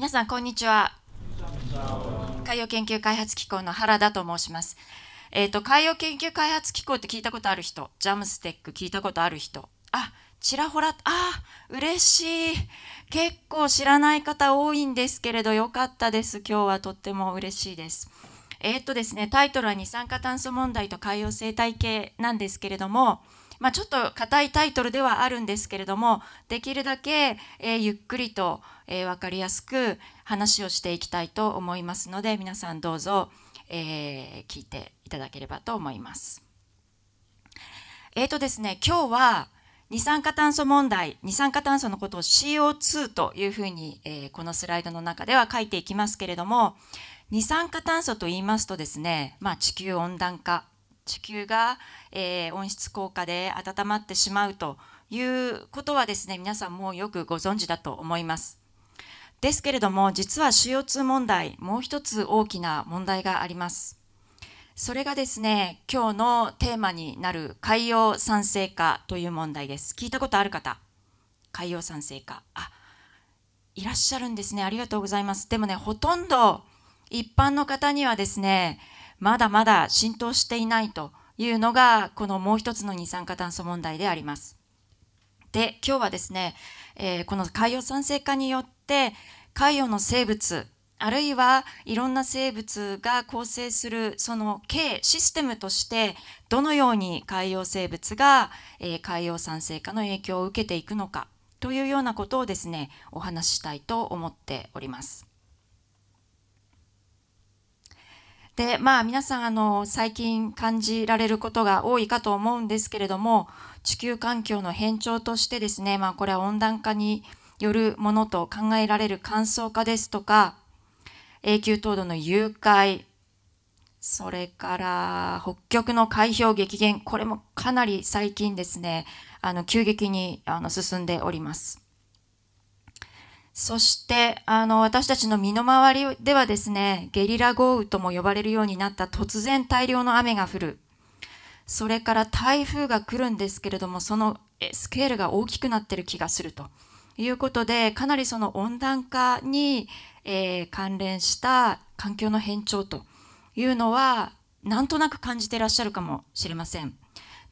皆さんこんにちは海洋研究開発機構の原田と申しますえっ、ー、と海洋研究開発機構って聞いたことある人ジャムステック聞いたことある人あちらほらあ嬉しい結構知らない方多いんですけれどよかったです今日はとっても嬉しいですえっ、ー、とですねタイトルは二酸化炭素問題と海洋生態系なんですけれどもまあ、ちょっと硬いタイトルではあるんですけれどもできるだけ、えー、ゆっくりとえー、分かりやすく話をしていきたいと思いますので皆さんどうぞ、えー、聞いていただければと思います。えーとですね、今日は二酸化炭素問題二酸化炭素のことを CO2 というふうに、えー、このスライドの中では書いていきますけれども二酸化炭素と言いますとですね、まあ、地球温暖化地球が、えー、温室効果で温まってしまうということはですね皆さんもよくご存知だと思います。ですけれども実は CO2 問題もう一つ大きな問題がありますそれがですね今日のテーマになる海洋酸性化という問題です聞いたことある方海洋酸性化あいらっしゃるんですねありがとうございますでもねほとんど一般の方にはですねまだまだ浸透していないというのがこのもう一つの二酸化炭素問題でありますで今日はですね、えー、この海洋酸性化によってて海洋の生物あるいはいろんな生物が構成するその系システムとしてどのように海洋生物が、えー、海洋酸性化の影響を受けていくのかというようなことをですねお話ししたいと思っております。でまあ皆さんあの最近感じられることが多いかと思うんですけれども地球環境の変調としてですねまあこれは温暖化によるものと考えられる乾燥化ですとか、永久凍土の誘拐それから北極の海氷激減、これもかなり最近ですね、あの急激にあの進んでおります。そしてあの私たちの身の回りではですね、ゲリラ豪雨とも呼ばれるようになった突然大量の雨が降る、それから台風が来るんですけれども、そのスケールが大きくなってる気がすると。いうことでかなりその温暖化に、えー、関連した環境の変調というのはなんとなく感じていらっしゃるかもしれません。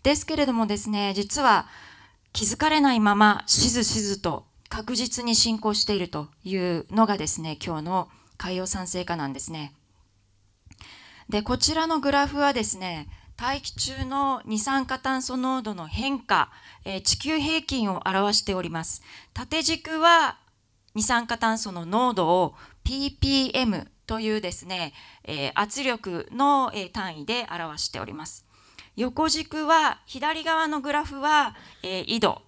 ですけれどもですね実は気づかれないまましずしずと確実に進行しているというのがですね今日の海洋酸性化なんですね。でこちらのグラフはですね大気中の二酸化炭素濃度の変化え地球平均を表しております。縦軸は二酸化炭素の濃度を ppm というですね、え圧力の、え単位で表しております。横軸は左側のグラフは、え緯度、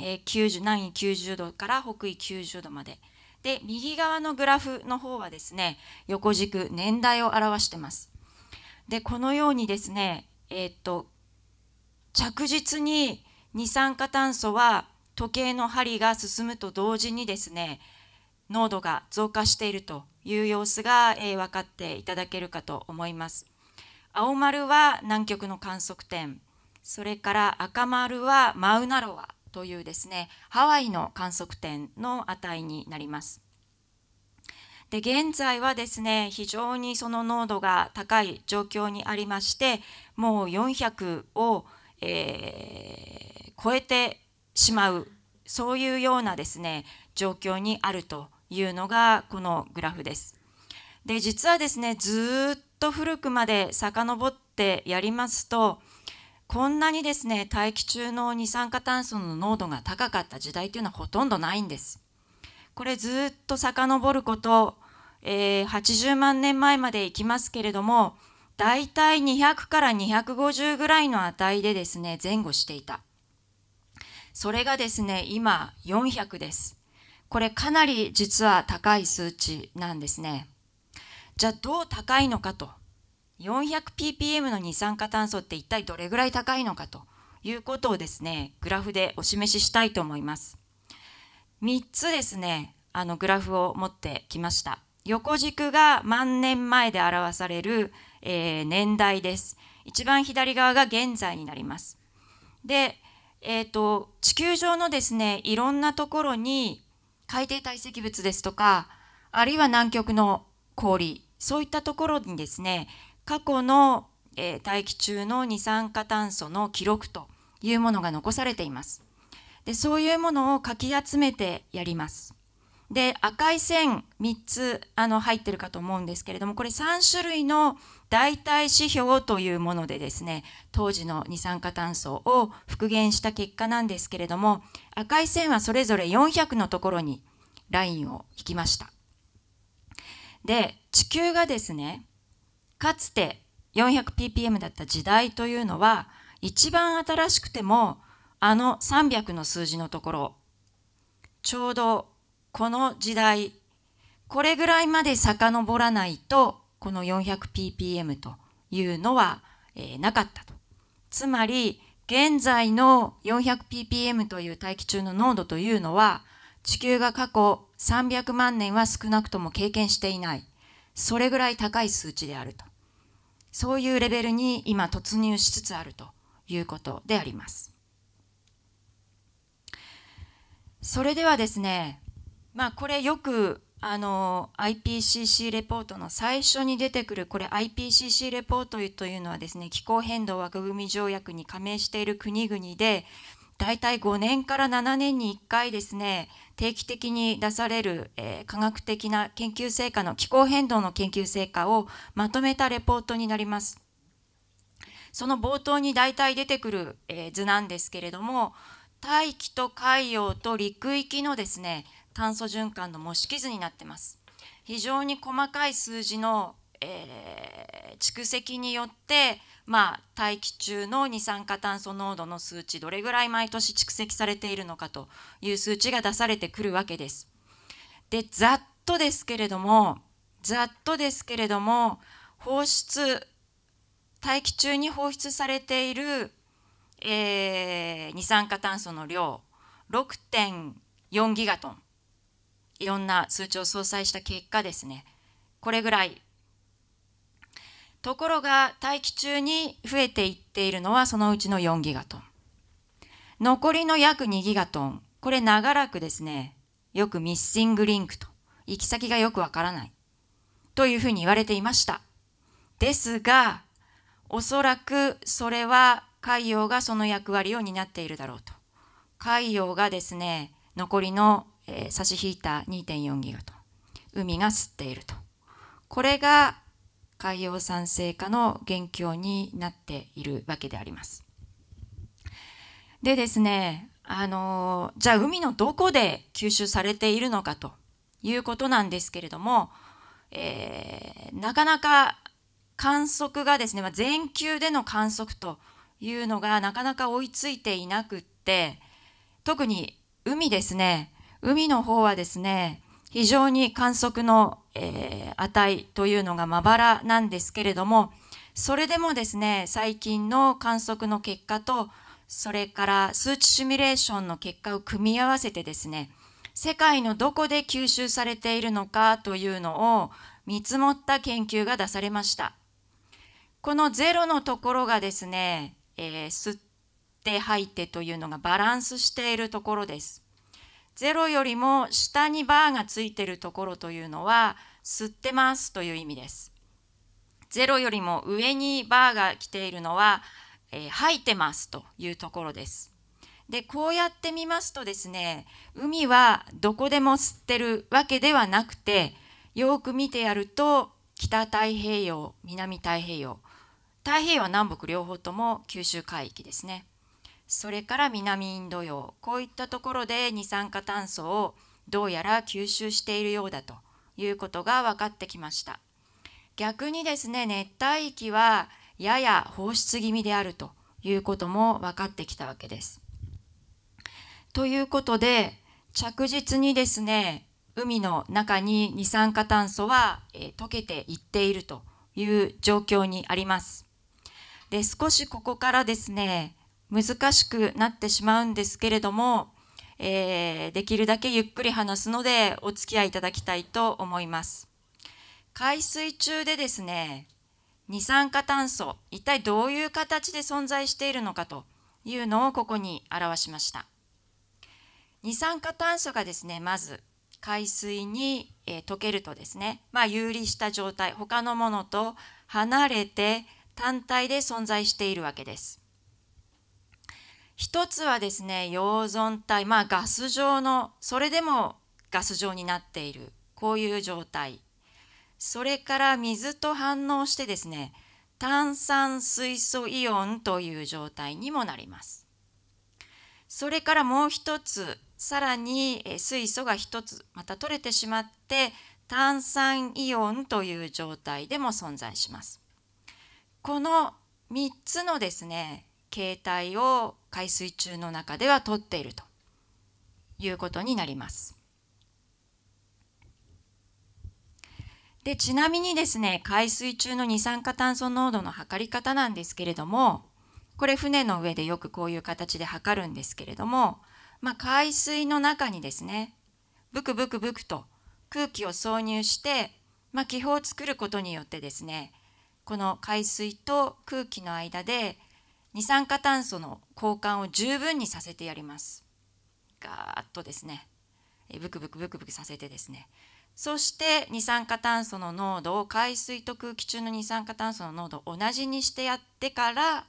え90南緯90度から北緯90度まで。で右側のグラフの方はですね横軸年代を表してます。でこのようにですねえー、っと着実に二酸化炭素は時計の針が進むと同時にですね濃度が増加しているという様子が、えー、分かっていただけるかと思います。青丸は南極の観測点それから赤丸はマウナロアというですねハワイの観測点の値になります。で現在はですね非常にその濃度が高い状況にありましてもう400を、えー超えてしまうそういうようなですね状況にあるというのがこのグラフです。で実はですねずっと古くまで遡ってやりますとこんなにですね大気中の二酸化炭素の濃度が高かった時代というのはほとんどないんです。これずっと遡ること、えー、80万年前までいきますけれどもだいたい200から250ぐらいの値でですね前後していた。それがですね、今400です。これかなり実は高い数値なんですね。じゃあどう高いのかと。400ppm の二酸化炭素って一体どれぐらい高いのかということをですね、グラフでお示ししたいと思います。3つですね、あのグラフを持ってきました。横軸が万年前で表される、えー、年代です。一番左側が現在になります。で、えーと、地球上のですねいろんなところに海底堆積物ですとかあるいは南極の氷そういったところにですね過去の、えー、大気中の二酸化炭素の記録というものが残されています。でそういうものをかき集めてやります。で赤い線3つあの入ってるかと思うんですけれどもこれ3種類の代替指標というものでですね当時の二酸化炭素を復元した結果なんですけれども赤い線はそれぞれ400のところにラインを引きましたで地球がですねかつて 400ppm だった時代というのは一番新しくてもあの300の数字のところちょうどこの時代これぐらいまで遡らないとこの 400ppm というのは、えー、なかったと。つまり現在の 400ppm という大気中の濃度というのは地球が過去300万年は少なくとも経験していないそれぐらい高い数値であるとそういうレベルに今突入しつつあるということでありますそれではですねまあこれよくあの IPCC レポートの最初に出てくるこれ IPCC レポートというのはですね気候変動枠組み条約に加盟している国々でだいたい5年から7年に1回ですね定期的に出される、えー、科学的な研究成果の気候変動の研究成果をまとめたレポートになります。その冒頭に大体出てくる、えー、図なんですけれども大気と海洋と陸域のですね炭素循環の模式図になってます。非常に細かい数字の、えー、蓄積によって、まあ、大気中の二酸化炭素濃度の数値どれぐらい毎年蓄積されているのかという数値が出されてくるわけです。でざっとですけれどもざっとですけれども放出大気中に放出されている、えー、二酸化炭素の量6.4ギガトンいろんな数値を相殺した結果ですねこれぐらいところが大気中に増えていっているのはそのうちの4ギガトン残りの約2ギガトンこれ長らくですねよくミッシングリンクと行き先がよくわからないというふうに言われていましたですがおそらくそれは海洋がその役割を担っているだろうと海洋がですね残りのえー、差し引いた2.4ギガと海が吸っているとこれが海洋酸性化の元凶になっているわけであります。でですねあのじゃあ海のどこで吸収されているのかということなんですけれども、えー、なかなか観測がですね、まあ、全球での観測というのがなかなか追いついていなくって特に海ですね海の方はですね、非常に観測の、えー、値というのがまばらなんですけれども、それでもですね、最近の観測の結果と、それから数値シミュレーションの結果を組み合わせてですね、世界のどこで吸収されているのかというのを見積もった研究が出されました。このゼロのところがですね、えー、吸って吐いてというのがバランスしているところです。0よりも下にバーがついてるところというのは吸ってますという意味です。0よりも上にバーが来ているのは、えー、吐いてますというところです。でこうやって見ますとですね海はどこでも吸ってるわけではなくてよく見てやると北太平洋南太平洋太平洋は南北両方とも九州海域ですね。それから南インド洋こういったところで二酸化炭素をどうやら吸収しているようだということが分かってきました逆にですね熱帯域はやや放出気味であるということも分かってきたわけです。ということで着実にですね海の中に二酸化炭素は、えー、溶けていっているという状況にあります。で少しここからですね難しくなってしまうんですけれども、えー、できるだけゆっくり話すのでお付き合いいただきたいと思います。海水中でですね、二酸化炭素、一体どういう形で存在しているのかというのをここに表しました。二酸化炭素がですね、まず海水に、えー、溶けるとですね、まあ、有利した状態、他のものと離れて単体で存在しているわけです。一つはですね溶存体まあガス状のそれでもガス状になっているこういう状態それから水と反応してですね炭酸水素イオンという状態にもなりますそれからもう一つさらに水素が一つまた取れてしまって炭酸イオンという状態でも存在しますこの3つのですね形態を海水中の中では取っているということになります。でちなみにですね海水中の二酸化炭素濃度の測り方なんですけれどもこれ船の上でよくこういう形で測るんですけれども、まあ、海水の中にですねブクブクブクと空気を挿入して、まあ、気泡を作ることによってですねこの海水と空気の間で二酸化炭素の交換を十分にさせてやりますガーッとですねブクブクブクブクさせてですねそして二酸化炭素の濃度を海水と空気中の二酸化炭素の濃度を同じにしてやってから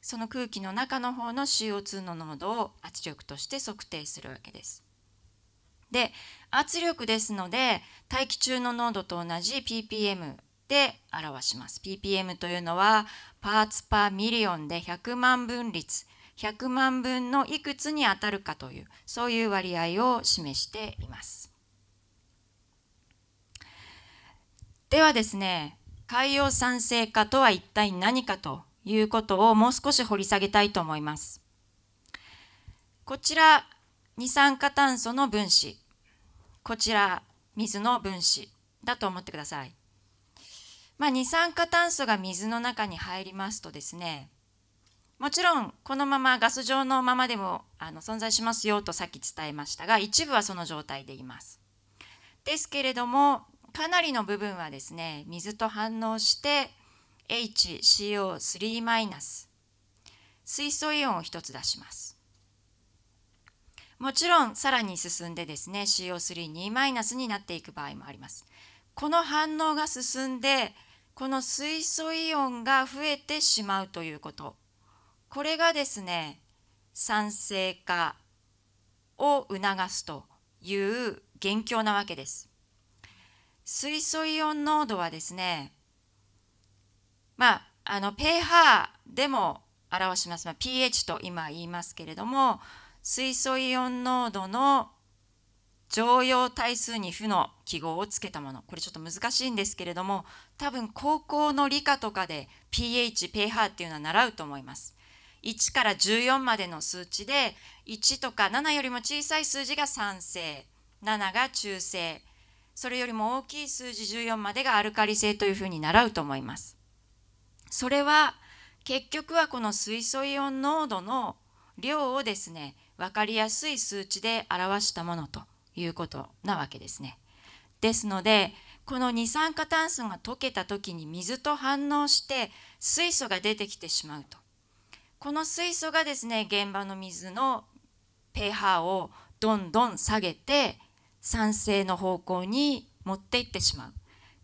その空気の中の方の CO2 の濃度を圧力として測定するわけです。で圧力ですので大気中の濃度と同じ ppm で表します。ppm というのはパーツパーミリオンで100万分率100万分のいくつに当たるかというそういう割合を示しています。ではですね海洋酸性化とは一体何かということをもう少し掘り下げたいと思います。こちら二酸化炭素の分子こちら水の分子だと思ってください。まあ、二酸化炭素が水の中に入りますとですねもちろんこのままガス状のままでもあの存在しますよとさっき伝えましたが一部はその状態でいます。ですけれどもかなりの部分はですね水と反応して HCO3- 水素イオンを1つ出します。もちろんさらに進んでですね CO32- になっていく場合もあります。この反応が進んでこの水素イオンが増えてしまうということこれがですね酸性化を促すという元凶なわけです水素イオン濃度はですねまああの pH でも表します、まあ、pH と今言いますけれども水素イオン濃度の常用対数に負の記号をつけたものこれちょっと難しいんですけれども多分高校の理科とかで pH、pH っていうのは習うと思います。1から14までの数値で1とか7よりも小さい数字が酸性7が中性それよりも大きい数字14までがアルカリ性というふうに習うと思います。それは結局はこの水素イオン濃度の量をですね分かりやすい数値で表したものということなわけですね。ですのでこの二酸化炭素が溶けた時に水と反応して水素が出てきてしまうとこの水素がですね現場の水の pH をどんどん下げて酸性の方向に持っていってしまう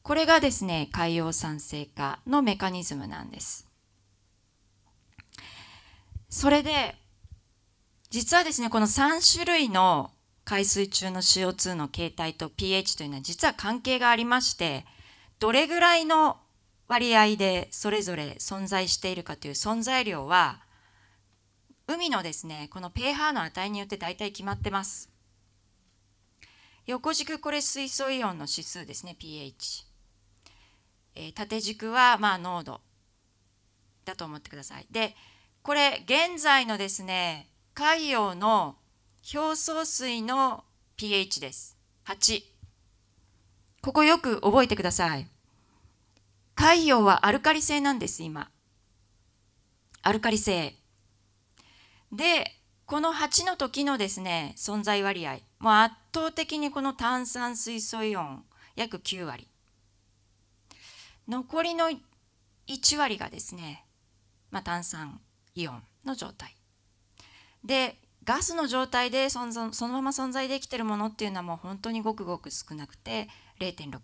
これがですね海洋酸性化のメカニズムなんです。それで実はですねこの3種類の海水中の CO2 の形態と pH というのは実は関係がありましてどれぐらいの割合でそれぞれ存在しているかという存在量は海のですねこの pH の値によって大体決まってます。横軸これ水素イオンの指数ですね pH、えー、縦軸はまあ濃度だと思ってくださいでこれ現在のですね海洋の表層水の pH です。8。ここよく覚えてください。海洋はアルカリ性なんです、今。アルカリ性。で、この8の時のですね、存在割合。もう圧倒的にこの炭酸水素イオン、約9割。残りの1割がですね、まあ、炭酸イオンの状態。で、ガスの状態でそのそのまま存在できてるものっていうのはもう本当にごくごく少なくて0.6%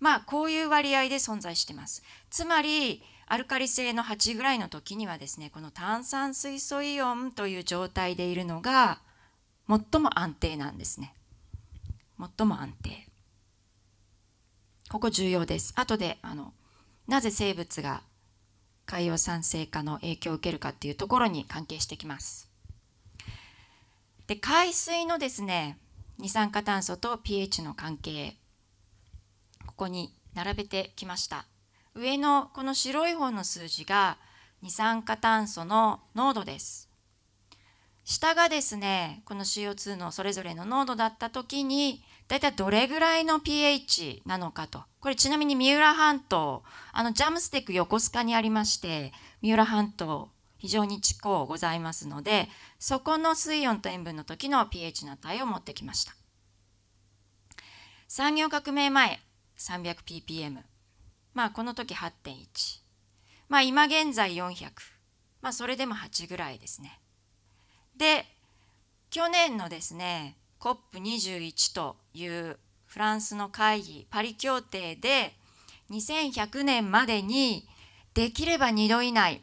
まあこういう割合で存在してますつまりアルカリ性の8ぐらいの時にはですねこの炭酸水素イオンという状態でいるのが最も安定なんですね最も安定ここ重要です後であのなぜ生物が海洋酸性化の影響を受けるかっていうところに関係してきますで海水のですね二酸化炭素と pH の関係ここに並べてきました上のこの白い方の数字が二酸化炭素の濃度です下がですねこの CO2 のそれぞれの濃度だった時に大体どれぐらいの pH なのかとこれちなみに三浦半島あのジャムステック横須賀にありまして三浦半島非常に地高ございますのでそこの水温と塩分の時の pH の値を持ってきました産業革命前 300ppm まあこの時8.1まあ今現在400まあそれでも8ぐらいですねで去年のですね COP21 というフランスの会議パリ協定で2100年までにできれば2度以内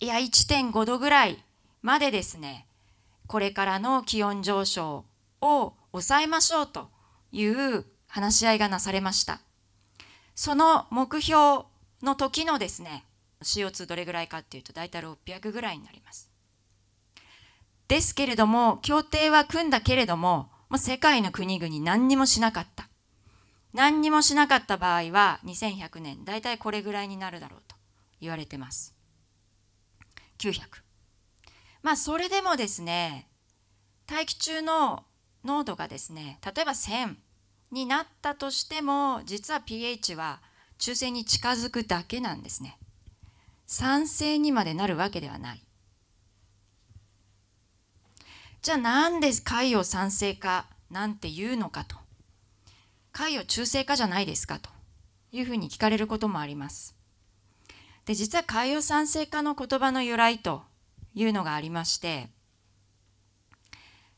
いや1.5度ぐらいまでですねこれからの気温上昇を抑えましょうという話し合いがなされましたその目標の時のですね CO2 どれぐらいかっていうと大体600ぐらいになりますですけれども協定は組んだけれどももう世界の国々何にもしなかった何にもしなかった場合は2100年大体これぐらいになるだろうと言われてますまあそれでもですね大気中の濃度がですね例えば1000になったとしても実は pH は中性に近づくだけなんですね酸性にまでなるわけではないじゃあなんで貝を酸性化なんて言うのかと貝を中性化じゃないですかというふうに聞かれることもありますで実は海洋酸性化の言葉の由来というのがありまして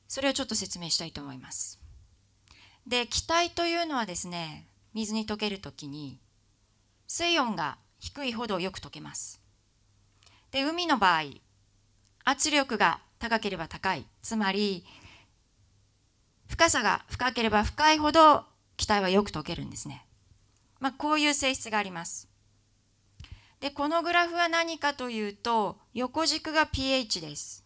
それをちょっと説明したいと思います。で気体というのはですね水に溶けるときに水温が低いほどよく溶けます。で海の場合圧力が高ければ高いつまり深さが深ければ深いほど気体はよく溶けるんですね。まあ、こういう性質があります。でこのグラフは何かというと横軸が pH です。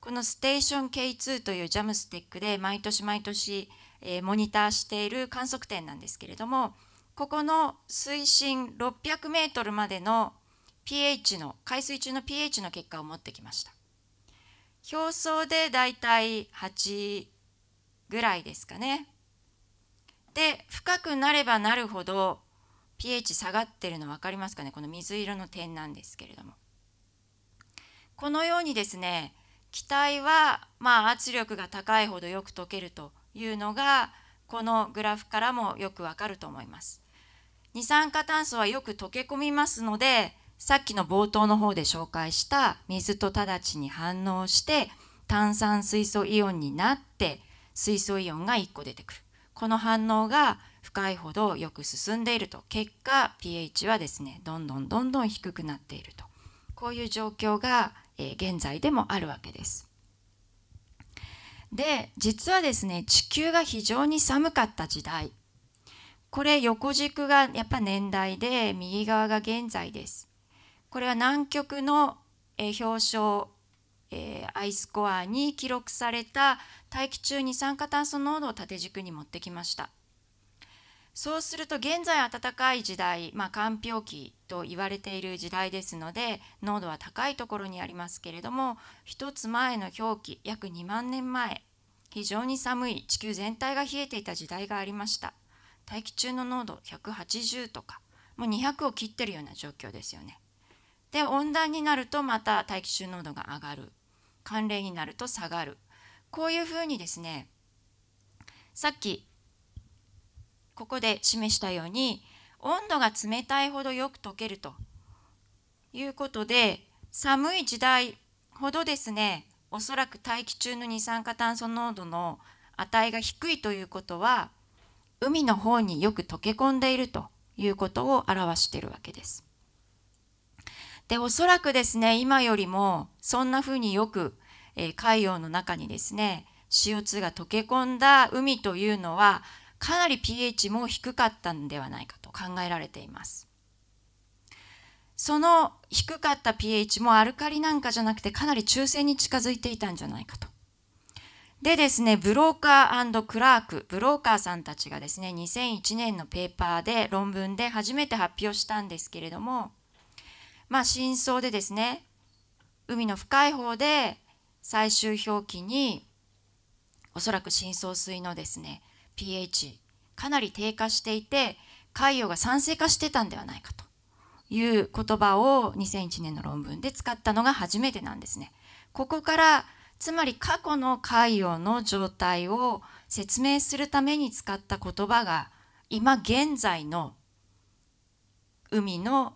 このステーション K2 というジャムスティックで毎年毎年、えー、モニターしている観測点なんですけれどもここの水深600メートルまでの pH の海水中の pH の結果を持ってきました。表層でだいたい8ぐらいですかね。で深くなればなるほど pH 下がってるの分かりますかねこの水色の点なんですけれどもこのようにですね気体はまあ圧力が高いほどよく溶けるというのがこのグラフからもよくわかると思います二酸化炭素はよく溶け込みますのでさっきの冒頭の方で紹介した水と直ちに反応して炭酸水素イオンになって水素イオンが1個出てくるこの反応がいほどよく進んでいると結果 pH はですねどんどんどんどん低くなっているとこういう状況が、えー、現在でもあるわけです。で実はですね地球が非常に寒かった時代これ横軸がやっぱ年代で右側が現在です。これは南極の、えー、表彰えー、アイスコアに記録された大気中二酸化炭素濃度を縦軸に持ってきましたそうすると現在暖かい時代、まあ、寒氷期と言われている時代ですので濃度は高いところにありますけれども1つ前の氷期約2万年前非常に寒い地球全体が冷えていた時代がありました大気中の濃度180とかもう200を切ってるような状況ですよねで温暖になるとまた大気中濃度が上がる寒冷になると下がるこういうふうにですねさっきここで示したように温度が冷たいほどよく溶けるということで寒い時代ほどですねおそらく大気中の二酸化炭素濃度の値が低いということは海の方によく溶け込んでいるということを表しているわけです。でおそらくですね今よりもそんなふうによく、えー、海洋の中にですね CO2 が溶け込んだ海というのはかなり pH も低かったんではないかと考えられていますその低かった pH もアルカリなんかじゃなくてかなり中性に近づいていたんじゃないかとでですねブローカークラークブローカーさんたちがですね2001年のペーパーで論文で初めて発表したんですけれどもまあ真相でですね海の深い方で最終表記におそらく深層水のですね pH かなり低下していて海洋が酸性化してたんではないかという言葉を2001年の論文で使ったのが初めてなんですね。ここからつまり過去の海洋の状態を説明するために使った言葉が今現在の海の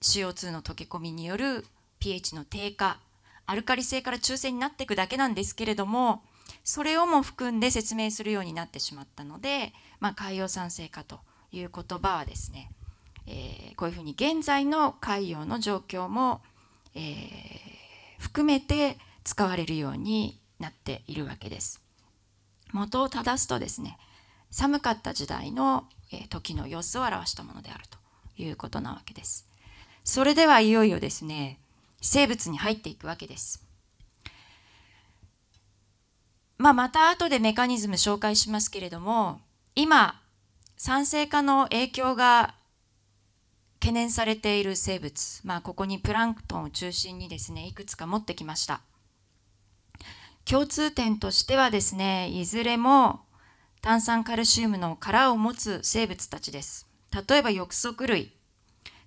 CO2 の溶け込みによる pH の低下アルカリ性から中性になっていくだけなんですけれどもそれをも含んで説明するようになってしまったので、まあ、海洋酸性化という言葉はですね、えー、こういうふうに現在の海洋の状況も、えー、含めて使われるようになっているわけです。元を正すとですね寒かった時代の時の様子を表したものであるということなわけです。それではいよいよですね生物に入っていくわけです。まあ、また後でメカニズム紹介しますけれども今酸性化の影響が懸念されている生物、まあ、ここにプランクトンを中心にですねいくつか持ってきました共通点としてはですねいずれも炭酸カルシウムの殻を持つ生物たちです例えば翼足類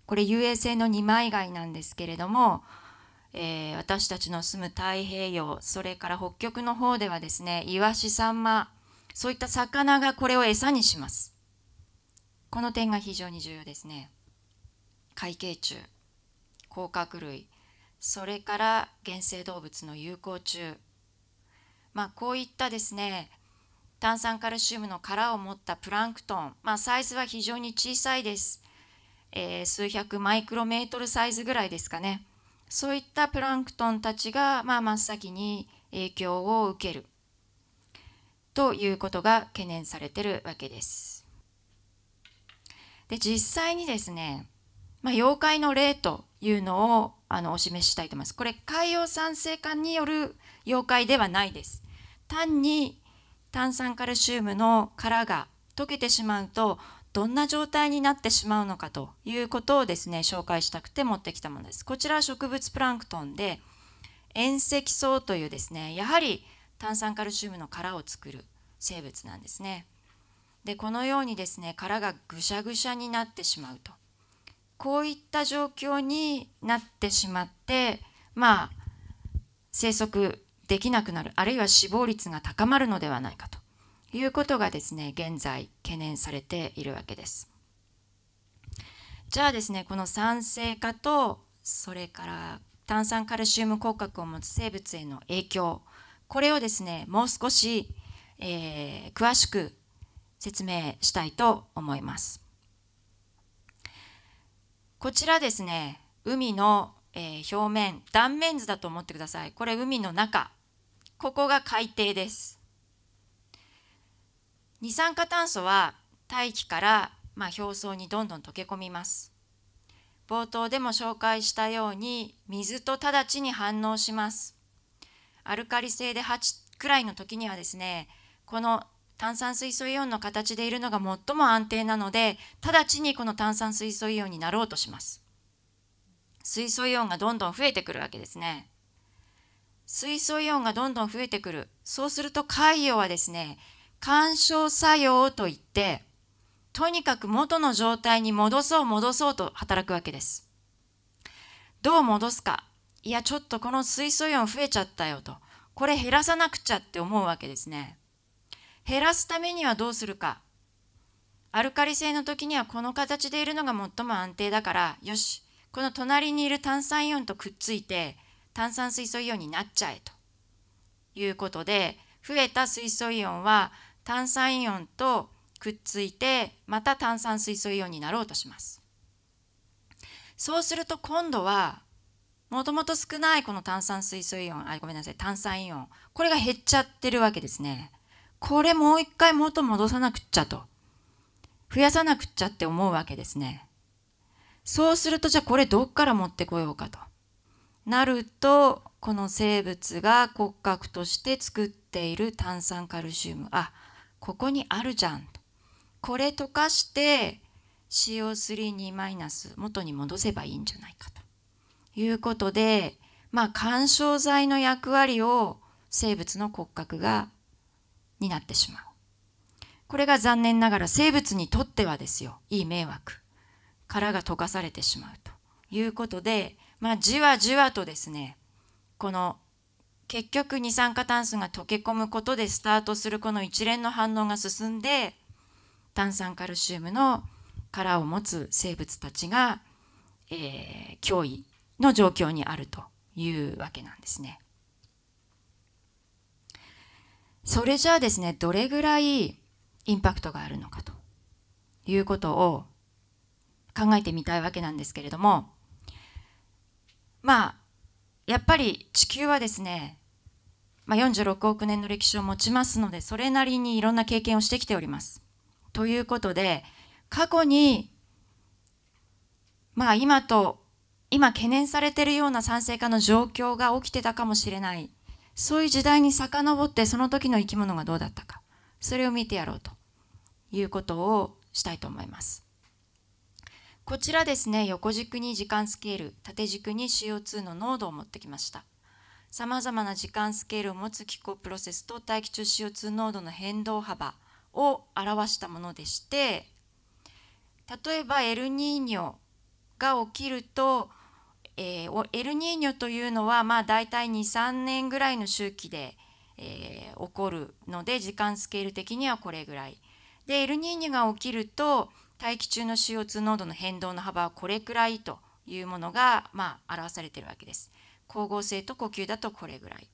これ遊泳性の二枚貝なんですけれどもえー、私たちの住む太平洋それから北極の方ではですねイワシサンマそういった魚がこれを餌にしますこの点が非常に重要ですね海鶏虫甲殻類それから原生動物の有効虫まあこういったですね炭酸カルシウムの殻を持ったプランクトン、まあ、サイズは非常に小さいです、えー、数百マイクロメートルサイズぐらいですかねそういったプランクトンたちが、まあ、真っ先に影響を受けるということが懸念されてるわけです。で実際にですね、まあ、妖怪の例というのをあのお示ししたいと思います。これ海洋酸性化による妖怪ではないです。単に炭酸カルシウムの殻が溶けてしまうとどんな状態になってしまうのかということをですね紹介したくて持ってきたものです。こちらは植物プランクトンで塩石層というですねやはり炭酸カルシウムの殻を作る生物なんですね。でこのようにですね殻がぐしゃぐしゃになってしまうとこういった状況になってしまってまあ生息できなくなるあるいは死亡率が高まるのではないかということがですね現在懸念されているわけです。じゃあですねこの酸性化とそれから炭酸カルシウム骨格を持つ生物への影響これをですねもう少し、えー、詳しく説明したいと思います。こちらですね海の、えー、表面断面図だと思ってくださいこれ海の中ここが海底です二酸化炭素は大気からまあ表層にどんどん溶け込みます冒頭でも紹介したように水と直ちに反応しますアルカリ性で8くらいの時にはですねこの炭酸水素イオンの形でいるのが最も安定なので直ちにこの炭酸水素イオンになろうとします水素イオンがどんどん増えてくるわけですね水素イオンがどんどん増えてくるそうすると海洋はですね干渉作用といってとにかく元の状態に戻そう戻そうと働くわけですどう戻すかいやちょっとこの水素イオン増えちゃったよとこれ減らさなくちゃって思うわけですね減らすためにはどうするかアルカリ性の時にはこの形でいるのが最も安定だからよしこの隣にいる炭酸イオンとくっついて炭酸水素イオンになっちゃえということで増えた水素イオンは炭酸イオンとくっついてまた炭酸水素イオンになろうとします。そうすると今度はもともと少ないこの炭酸水素イオンあごめんなさい炭酸イオンこれが減っちゃってるわけですね。これもう一回元戻さなくっちゃと増やさなくっちゃって思うわけですね。そうするとじゃあこれどっから持ってこようかとなるとこの生物が骨格として作っている炭酸カルシウムあここにあるじゃんこれ溶かして CO32- マイナス元に戻せばいいんじゃないかということで、まあ、干渉剤の役割を生物の骨格が担ってしまう。これが残念ながら生物にとってはですよいい迷惑殻が溶かされてしまうということで、まあ、じわじわとですねこの結局二酸化炭素が溶け込むことでスタートするこの一連の反応が進んで炭酸カルシウムの殻を持つ生物たちが、えー、脅威の状況にあるというわけなんですね。それじゃあですねどれぐらいインパクトがあるのかということを考えてみたいわけなんですけれどもまあやっぱり地球はですねまあ、46億年の歴史を持ちますのでそれなりにいろんな経験をしてきております。ということで過去にまあ今と今懸念されているような酸性化の状況が起きてたかもしれないそういう時代に遡ってその時の生き物がどうだったかそれを見てやろうということをしたいと思います。こちらですね横軸に時間スケール縦軸に CO2 の濃度を持ってきました。さまざまな時間スケールを持つ気候プロセスと大気中 CO2 濃度の変動幅を表したものでして例えばエルニーニョが起きると、えー、エルニーニョというのはまあ大体23年ぐらいの周期で、えー、起こるので時間スケール的にはこれぐらい。でエルニーニョが起きると大気中の CO2 濃度の変動の幅はこれくらいというものが、まあ、表されているわけです。光合成と呼吸だとこれぐらい。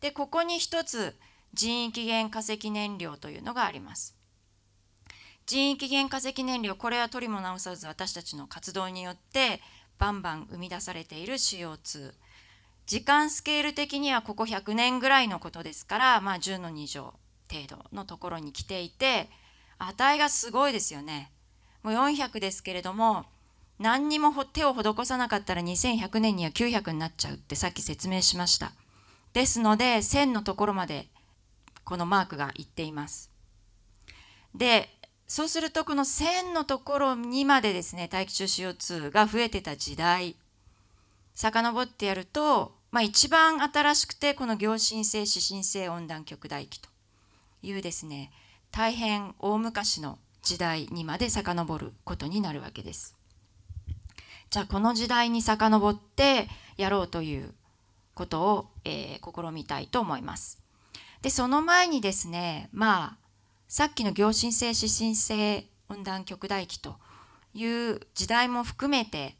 でここに一つ人起源化石燃料というのがあります。人起源化石燃料これは取りも直さず私たちの活動によってバンバン生み出されている CO2 時間スケール的にはここ100年ぐらいのことですから、まあ、10の2乗程度のところに来ていて値がすごいですよね。もう400ですけれども何にも手を施さなかったら2100年には900になっちゃうってさっき説明しましたですので1000のところまでこのマークがいっていますでそうするとこの1000のところにまでですね大気中 CO2 が増えてた時代遡ってやると、まあ、一番新しくてこの行進性指針性温暖極大期というですね大変大昔の時代にまで遡ることになるわけです。じゃあこの時代に遡ってやろうということを、えー、試みたいと思います。でその前にですねまあさっきの行進性指針性温暖極大期という時代も含めて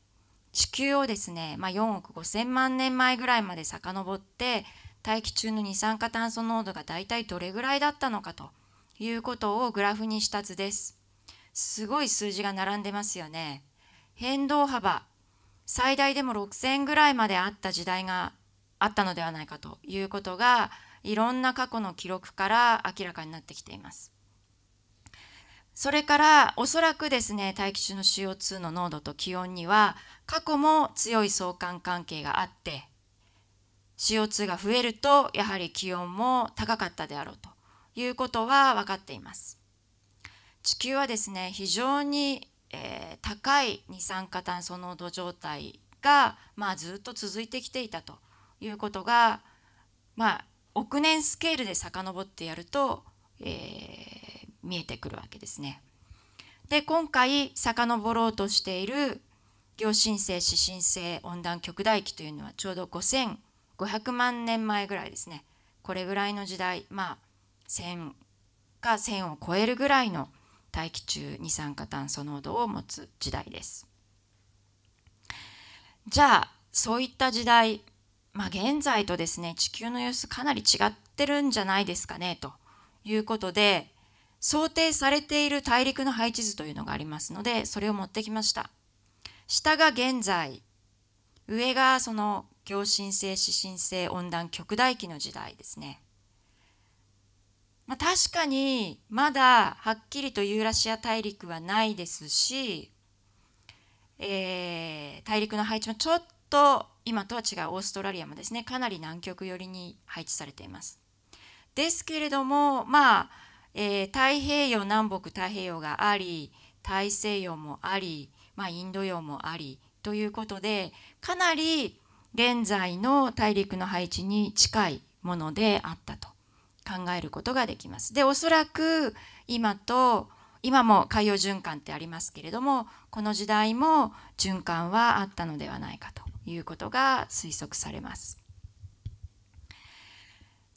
地球をですね、まあ、4億5,000万年前ぐらいまで遡って大気中の二酸化炭素濃度が大体どれぐらいだったのかということをグラフにした図です。すごい数字が並んでますよね。変動幅最大でも6,000ぐらいまであった時代があったのではないかということがいろんな過去の記録から明らかになってきています。それからおそらくですね大気中の CO2 の濃度と気温には過去も強い相関関係があって CO2 が増えるとやはり気温も高かったであろうということは分かっています。地球はですね非常にえー、高い二酸化炭素濃度状態が、まあ、ずっと続いてきていたということが、まあ、億年スケールで遡ってやると、えー、見えてくるわけですね。で今回遡ろうとしている行進性死神性温暖極大期というのはちょうど5500万年前ぐらいですねこれぐらいの時代まあ1000か1000を超えるぐらいの大気中二酸化炭素濃度を持つ時代ですじゃあそういった時代、まあ、現在とですね地球の様子かなり違ってるんじゃないですかねということで想定されている大陸の配置図というのがありますのでそれを持ってきました下が現在上がその共振性指神性温暖極大期の時代ですねまあ、確かにまだはっきりとユーラシア大陸はないですし、えー、大陸の配置もちょっと今とは違うオーストラリアもですねかなり南極寄りに配置されています。ですけれどもまあ、えー、太平洋南北太平洋があり大西洋もあり、まあ、インド洋もありということでかなり現在の大陸の配置に近いものであったと。考えることができます。でおそらく今と今も海洋循環ってありますけれどもこの時代も循環はあったのではないかということが推測されます。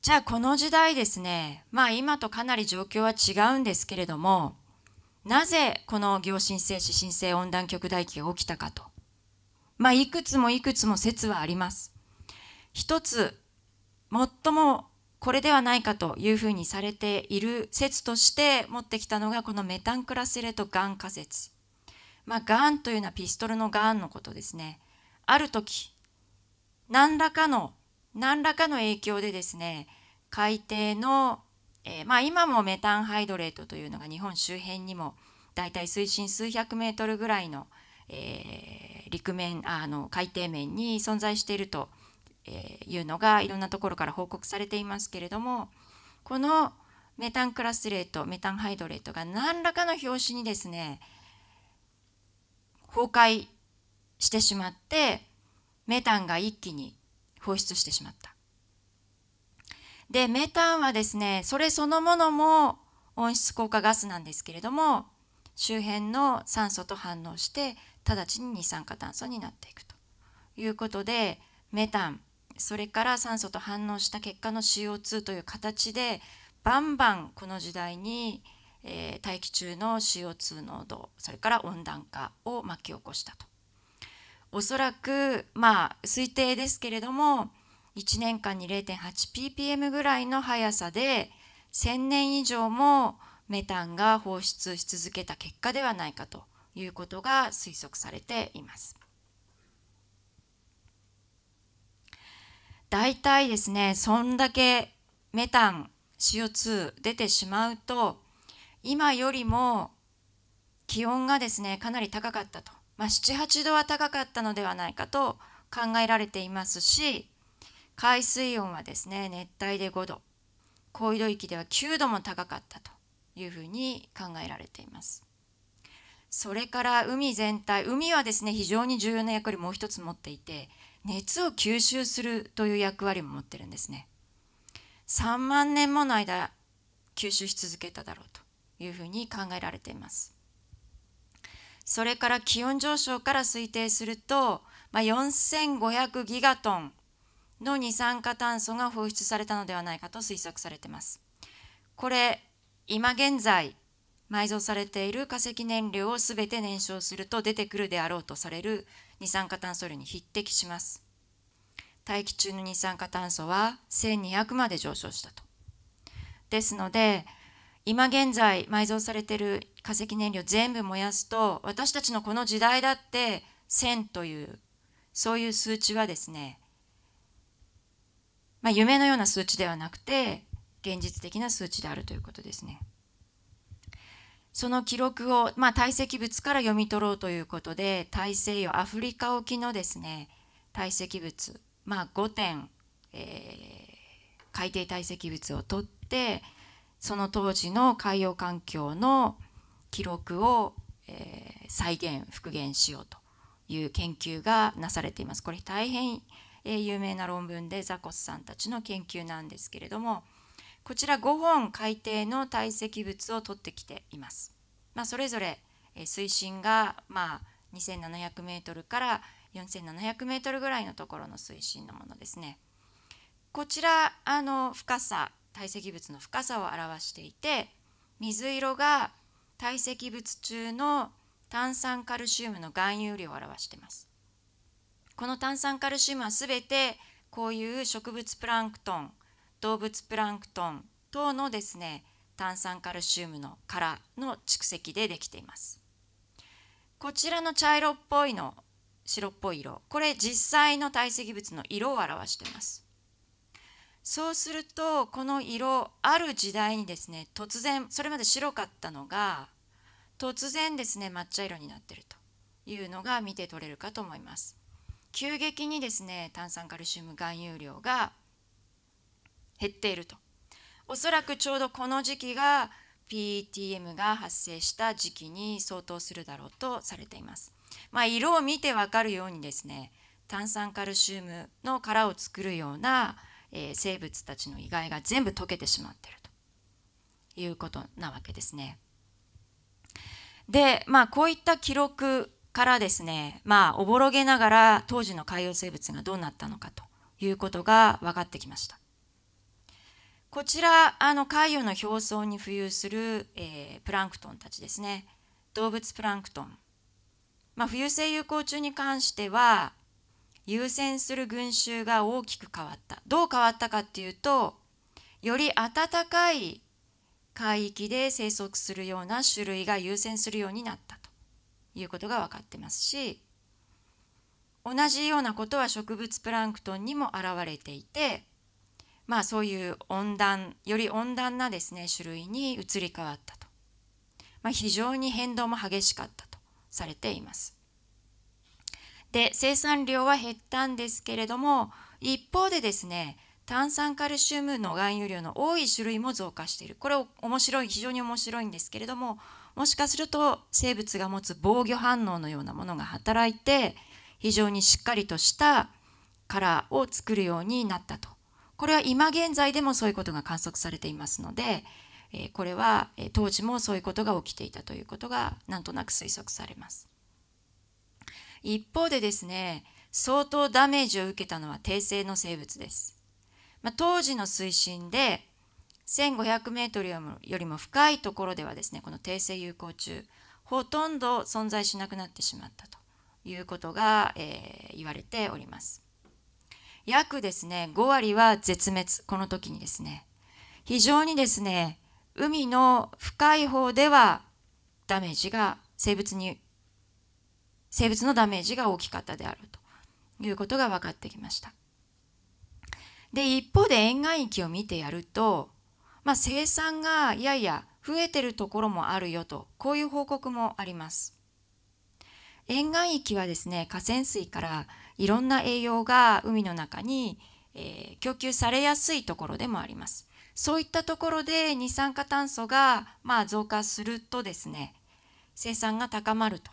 じゃあこの時代ですねまあ今とかなり状況は違うんですけれどもなぜこの行進性指針性温暖極大期が起きたかとまあいくつもいくつも説はあります。一つ最もこれではないかというふうにされている説として持ってきたのがこのメタンクラスレとガン仮説。まあ、ガンというのはピストルのガンのことですね。ある時何らかの何らかの影響でですね海底の、えー、まあ、今もメタンハイドレートというのが日本周辺にもだいたい水深数百メートルぐらいの、えー、陸面あの海底面に存在していると。えいうのがいろんなところから報告されていますけれどもこのメタンクラスレートメタンハイドレートが何らかの拍子にですね崩壊してしまってメタンが一気に放出してしまった。でメタンはですねそれそのものも温室効果ガスなんですけれども周辺の酸素と反応して直ちに二酸化炭素になっていくということでメタンそれから酸素と反応した結果の CO2 という形でバンバンこの時代に、えー、大気中の CO2 濃度それから温暖化を巻き起こしたと。おそらくまあ推定ですけれども1年間に 0.8ppm ぐらいの速さで1,000年以上もメタンが放出し続けた結果ではないかということが推測されています。大体ですねそんだけメタン CO2 出てしまうと今よりも気温がですねかなり高かったと、まあ、78度は高かったのではないかと考えられていますし海水温はですね熱帯で5度高緯度域では9度も高かったというふうに考えられています。それから海全体海はですね非常に重要な役割もう一つ持っていて熱を吸収するという役割も持ってるんですね3万年もの間吸収し続けただろうというふうに考えられていますそれから気温上昇から推定すると、まあ、4500ギガトンの二酸化炭素が放出されたのではないかと推測されていますこれ今現在埋蔵されている化石燃料を全て燃焼すると出てくるであろうとされる二酸化炭素量に匹敵します。大気中の二酸化炭素は1200まで上昇したと。ですので今現在埋蔵されている化石燃料全部燃やすと私たちのこの時代だって1000というそういう数値はですね、まあ、夢のような数値ではなくて現実的な数値であるということですね。その記録を、まあ、堆積物から読み取ろうということで大西洋アフリカ沖のですね堆積物、まあ、5点、えー、海底堆積物を取ってその当時の海洋環境の記録を、えー、再現復元しようという研究がなされています。これ大変、えー、有名な論文でザコスさんたちの研究なんですけれども。こちら5本海底の堆積物を取ってきています。まあ、それぞれ水深がまあ2700メートルから4700メートルぐらいのところの水深のものですね。こちらあの深さ堆積物の深さを表していて水色が堆積物中の炭酸カルシウムの含有量を表しています。この炭酸カルシウムはすべてこういう植物プランクトン動物プランクトン等のですね炭酸カルシウムの殻の蓄積でできていますこちらの茶色っぽいの白っぽい色これ実際の堆積物の色を表してますそうするとこの色ある時代にですね突然それまで白かったのが突然ですね抹茶色になってるというのが見て取れるかと思います急激にですね炭酸カルシウム含有量が減っているとおそらくちょうどこの時期が PTM が発生した時期に相当するだろうとされています。まあ、色を見てわかるようにですね炭酸カルシウムの殻を作るような、えー、生物たちの遺骸が全部溶けてしまっているということなわけですね。で、まあ、こういった記録からですね、まあ、おぼろげながら当時の海洋生物がどうなったのかということが分かってきました。こちらあの海洋の表層に浮遊する、えー、プランクトンたちですね動物プランクトン、まあ、浮遊性有効虫に関しては優先する群衆が大きく変わったどう変わったかっていうとより暖かい海域で生息するような種類が優先するようになったということが分かってますし同じようなことは植物プランクトンにも現れていてまあ、そういう温暖より温暖なですね種類に移り変わったと、まあ、非常に変動も激しかったとされていますで生産量は減ったんですけれども一方でですね炭酸カルシウムの含有量の多い種類も増加しているこれ面白い非常に面白いんですけれどももしかすると生物が持つ防御反応のようなものが働いて非常にしっかりとした殻を作るようになったとこれは今現在でもそういうことが観測されていますので、えこれは当時もそういうことが起きていたということがなんとなく推測されます。一方でですね相当ダメージを受けたのは帝性の生物です。まあ、当時の水深で1500メートルよりも深いところではですねこの帝性有効中ほとんど存在しなくなってしまったということが、えー、言われております。約ですね5割は絶滅この時にですね非常にですね海の深い方ではダメージが生物に生物のダメージが大きかったであるということが分かってきましたで一方で沿岸域を見てやると、まあ、生産がいやいや増えてるところもあるよとこういう報告もあります沿岸域はですね河川水からいろんな栄養が海の中に、えー、供給されやすいところでもあります。そういったところで二酸化炭素がまあ増加するとですね生産が高まると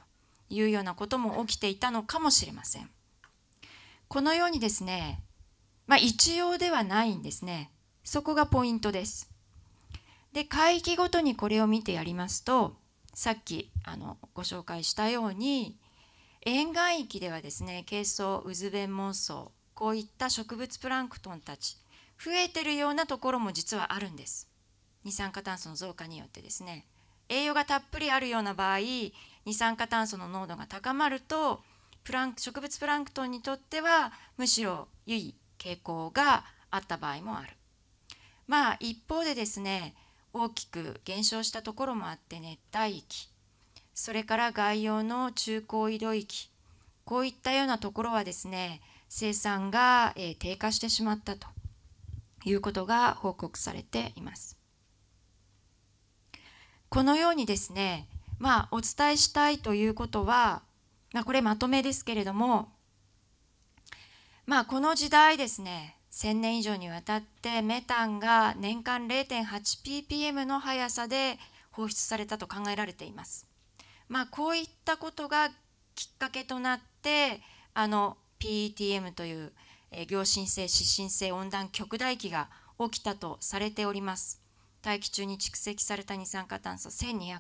いうようなことも起きていたのかもしれません。このようにですね、まあ、一様ではないんですね。そこがポイントです。で海域ごとにこれを見てやりますとさっきあのご紹介したように沿岸域ではですねケイソウウズベンモンソウこういった植物プランクトンたち増えてるようなところも実はあるんです二酸化炭素の増加によってですね栄養がたっぷりあるような場合二酸化炭素の濃度が高まるとプラン植物プランクトンにとってはむしろ優位傾向があった場合もある。まあ一方でですね大きく減少したところもあって熱帯域それから外洋の中高緯度域こういったようなところはですね生産が、え低下してしまったということが報告されています。このようにですね、まあ、お伝えしたいということは、まあ、これまとめですけれども、まあ、この時代ですね1000年以上にわたってメタンが年間 0.8ppm の速さで放出されたと考えられています。まあ、こういったことがきっかけとなってあの PETM という、え行進性湿疹性温暖極大期が起きたとされております大気中に蓄積された二酸化炭素1200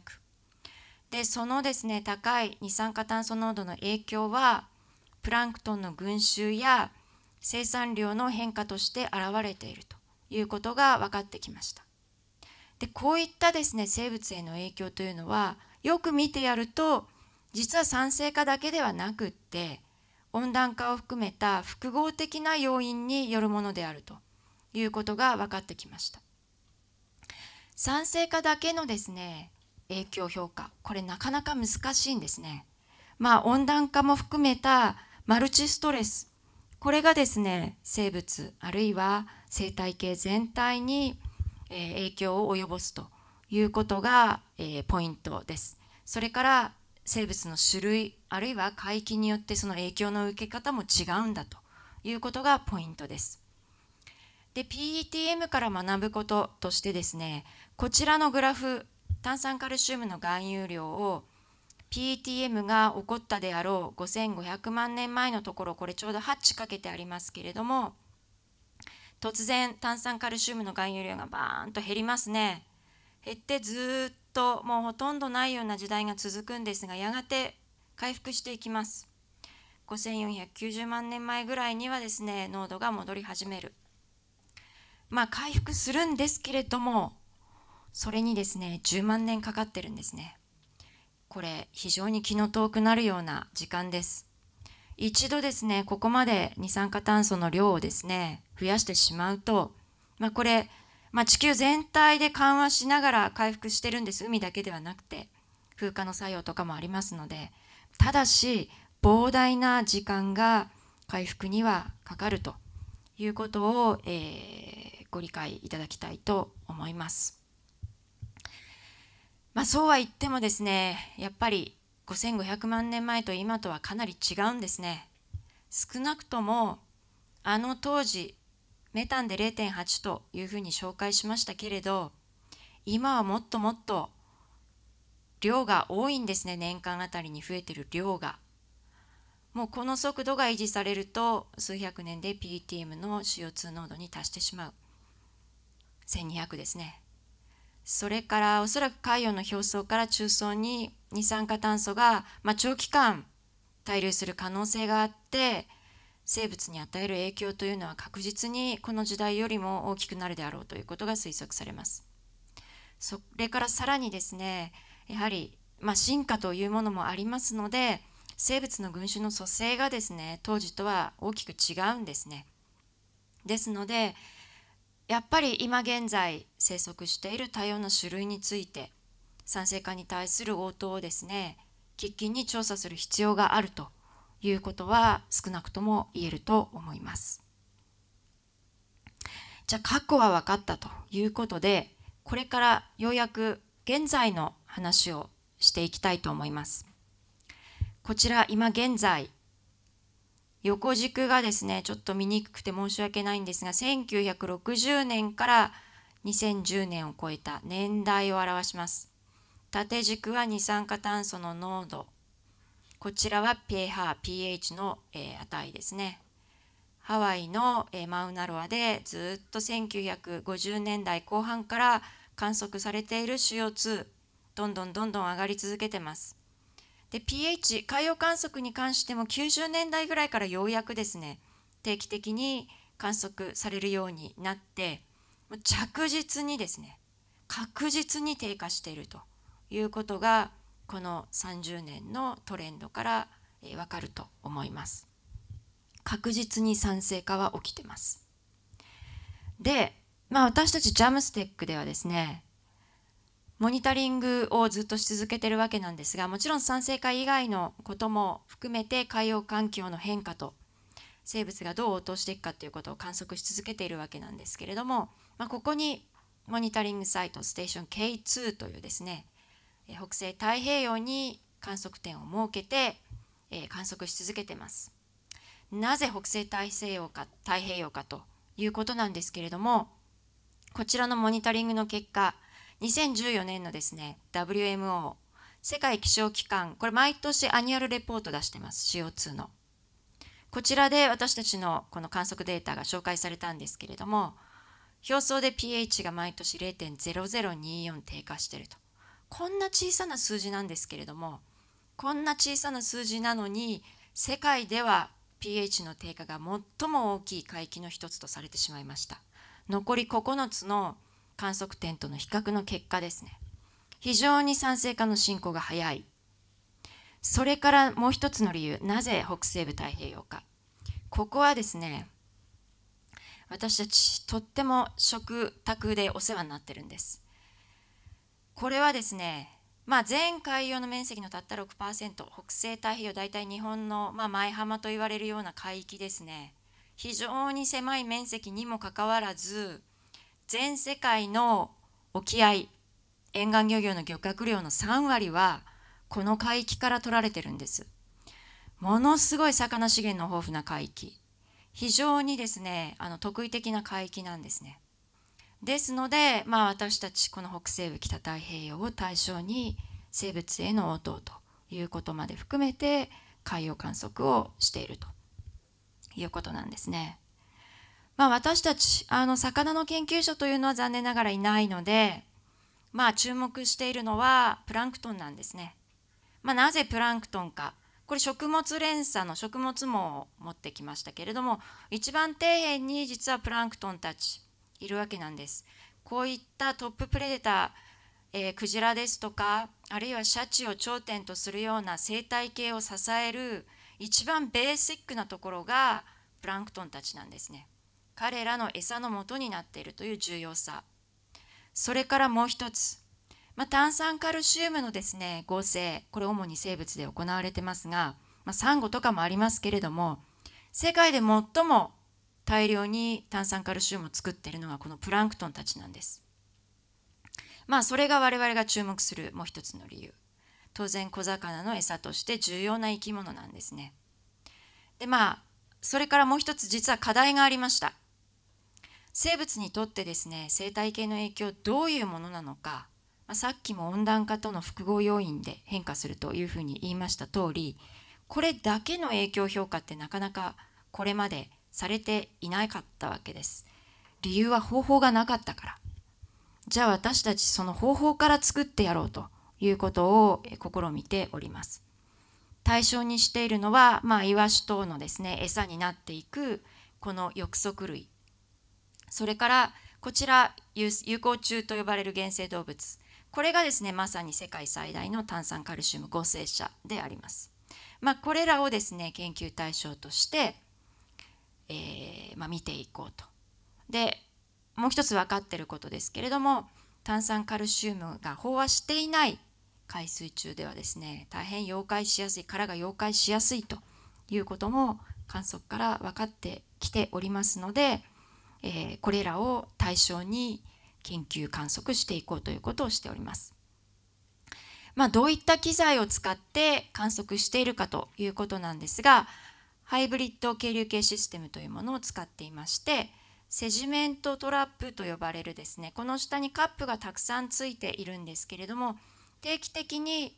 でそのですね高い二酸化炭素濃度の影響はプランクトンの群衆や生産量の変化として現れているということが分かってきましたでこういったですね生物への影響というのはよく見てやると実は酸性化だけではなくって温暖化を含めた複合的な要因によるものであるということが分かってきました酸性化だけのですね影響評価これなかなか難しいんですねまあ温暖化も含めたマルチストレスこれがですね生物あるいは生態系全体に影響を及ぼすということが、えー、ポイントです。それから生物の種類あるいは海域によってその影響の受け方も違うんだということがポイントです。で PETM から学ぶこととしてですねこちらのグラフ炭酸カルシウムの含有量を PETM が起こったであろう5500万年前のところこれちょうどハッチかけてありますけれども突然炭酸カルシウムの含有量がバーンと減りますね減ってずっともうほとんどないような時代が続くんですがやがて回復していきます5490万年前ぐらいにはですね濃度が戻り始めるまあ回復するんですけれどもそれにですね10万年かかってるんですねこれ非常に気の遠くなるような時間です一度ですねここまで二酸化炭素の量をですね増やしてしまうとまあこれまあ、地球全体で緩和しながら回復してるんです海だけではなくて風化の作用とかもありますのでただし膨大な時間が回復にはかかるということを、えー、ご理解いただきたいと思います。まあ、そうは言ってもですねやっぱり5500万年前と今とはかなり違うんですね。少なくともあの当時メタンで0.8というふうに紹介しましたけれど今はもっともっと量が多いんですね年間あたりに増えてる量が。もうこの速度が維持されると数百年で PTM の CO2 濃度に達してしまう1200ですねそれからおそらく海洋の表層から中層に二酸化炭素が、まあ、長期間滞留する可能性があって生物に与える影響というのは確実にこの時代よりも大きくなるであろうということが推測されます。それからさらにですねやはり、まあ、進化というものもありますので生物の群衆の組成がですね当時とは大きく違うんですね。ですのでやっぱり今現在生息している多様な種類について酸性化に対する応答をですね喫緊に調査する必要があるということは少なくとも言えると思います。じゃあ過去は分かったということでこれからようやく現在の話をしていきたいと思います。こちら今現在横軸がですねちょっと見にくくて申し訳ないんですが1960年から2010年を超えた年代を表します。縦軸は二酸化炭素の濃度こちらは pH, pH の、えー、値ですね。ハワイの、えー、マウナロアでずっと1950年代後半から観測されている CO2 どんどんどんどん上がり続けてます。で pH 海洋観測に関しても90年代ぐらいからようやくですね定期的に観測されるようになって着実にですね確実に低下しているということがこの30年のトレンドからわかると思います確実に酸性化は起きてますで、まあ、私たち JAMSTEC ではですねモニタリングをずっとし続けてるわけなんですがもちろん酸性化以外のことも含めて海洋環境の変化と生物がどう応答していくかということを観測し続けているわけなんですけれども、まあ、ここにモニタリングサイトステーション K2 というですね北西太平洋に観測点を設けて観測し続けてます。なぜ北西大西洋か太平洋かということなんですけれどもこちらのモニタリングの結果2014年のですね WMO 世界気象機関これ毎年アニュアルレポート出してます CO2 のこちらで私たちのこの観測データが紹介されたんですけれども表層で pH が毎年0.0024低下してるとこんな小さな数字なんですけれどもこんな小さな数字なのに世界では pH の低下が最も大きい海域の一つとされてしまいました残り9つの観測点との比較の結果ですね非常に酸性化の進行が早いそれからもう一つの理由なぜ北西部太平洋かここはですね私たちとっても食卓でお世話になってるんですこれはですね、まあ、全海洋の面積のたった6%北西太平洋大体日本の、まあ、前浜と言われるような海域ですね非常に狭い面積にもかかわらず全世界の沖合沿岸漁業の漁獲量の3割はこの海域から取られてるんですものすごい魚資源の豊富な海域非常にですねあの特異的な海域なんですねですので、まあ、私たちこの北西部北太平洋を対象に生物への応答ということまで含めて海洋観測をしているということなんですね。まあ、私たちあの魚の研究所というのは残念ながらいないので、まあ、注目しているのはプランクトンなんですね。まあ、なぜプランクトンかこれ食物連鎖の食物網を持ってきましたけれども一番底辺に実はプランクトンたちいるわけなんです。こういったトッププレデター、えー、クジラですとかあるいはシャチを頂点とするような生態系を支える一番ベーシックなところがプランクトンたちなんですね。彼らの餌の元になっているという重要さ。それからもう一つ、まあ、炭酸カルシウムのですね合成これ主に生物で行われてますが、まあ、サンゴとかもありますけれども世界で最も大量に炭酸カルシウムを作っているのがこのプランクトンたちなんです。まあそれが我々が注目するもう一つの理由。当然小魚の餌として重要な生き物なんですね。でまあそれからもう一つ実は課題がありました。生物にとってですね生態系の影響どういうものなのか、まあ、さっきも温暖化との複合要因で変化するというふうに言いました通りこれだけの影響評価ってなかなかこれまでされていなかったわけです。理由は方法がなかったから。じゃあ私たちその方法から作ってやろうということを試みております。対象にしているのは、まあ、イワシ等のですね餌になっていくこの翼足類それからこちら有効虫と呼ばれる原生動物これがですねまさに世界最大の炭酸カルシウム合成者であります。まあ、これらをですね研究対象としてえー、まあ、見ていこうと。でもう一つ分かってることですけれども炭酸カルシウムが飽和していない海水中ではですね大変溶解しやすい殻が溶解しやすいということも観測から分かってきておりますので、えー、これらを対象に研究観測していこうということをしております。まあ、どういった機材を使って観測しているかということなんですが、ハイブリッド経流系システムというものを使っていましてセジメントトラップと呼ばれるですねこの下にカップがたくさんついているんですけれども定期的に、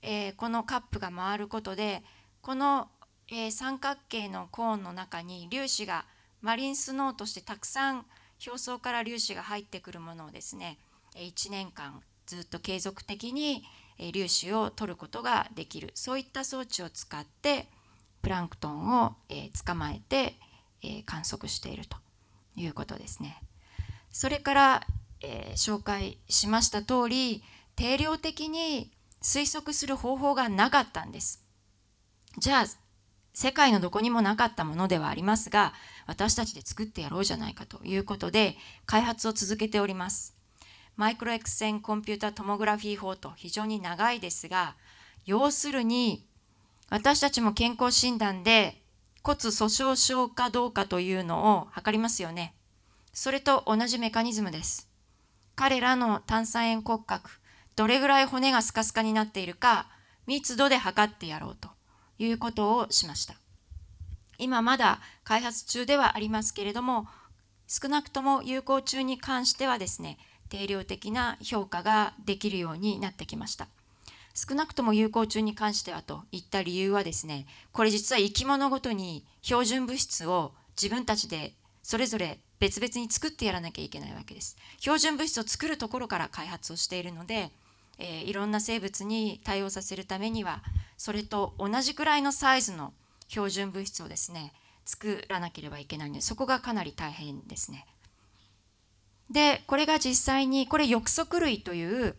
えー、このカップが回ることでこの、えー、三角形のコーンの中に粒子がマリンスノーとしてたくさん表層から粒子が入ってくるものをですね1年間ずっと継続的に粒子を取ることができるそういった装置を使ってプランクトンを、えー、捕まえて、えー、観測しているということですね。それから、えー、紹介しました通り定量的に推測する方法がなかったんです。じゃあ世界のどこにもなかったものではありますが私たちで作ってやろうじゃないかということで開発を続けております。マイクロエクセ線コンピュータトモグラフィー法と非常に長いですが要するに私たちも健康診断で骨粗鬆症かどうかというのを測りますよね。それと同じメカニズムです。彼らの炭酸塩骨格、どれぐらい骨がスカスカになっているか、密度で測ってやろうということをしました。今まだ開発中ではありますけれども、少なくとも有効中に関してはですね、定量的な評価ができるようになってきました。少なくとも有効中に関してはといった理由はですねこれ実は生き物ごとに標準物質を自分たちでそれぞれ別々に作ってやらなきゃいけないわけです標準物質を作るところから開発をしているので、えー、いろんな生物に対応させるためにはそれと同じくらいのサイズの標準物質をですね作らなければいけないのでそこがかなり大変ですね。でこれが実際にこれ翼足類という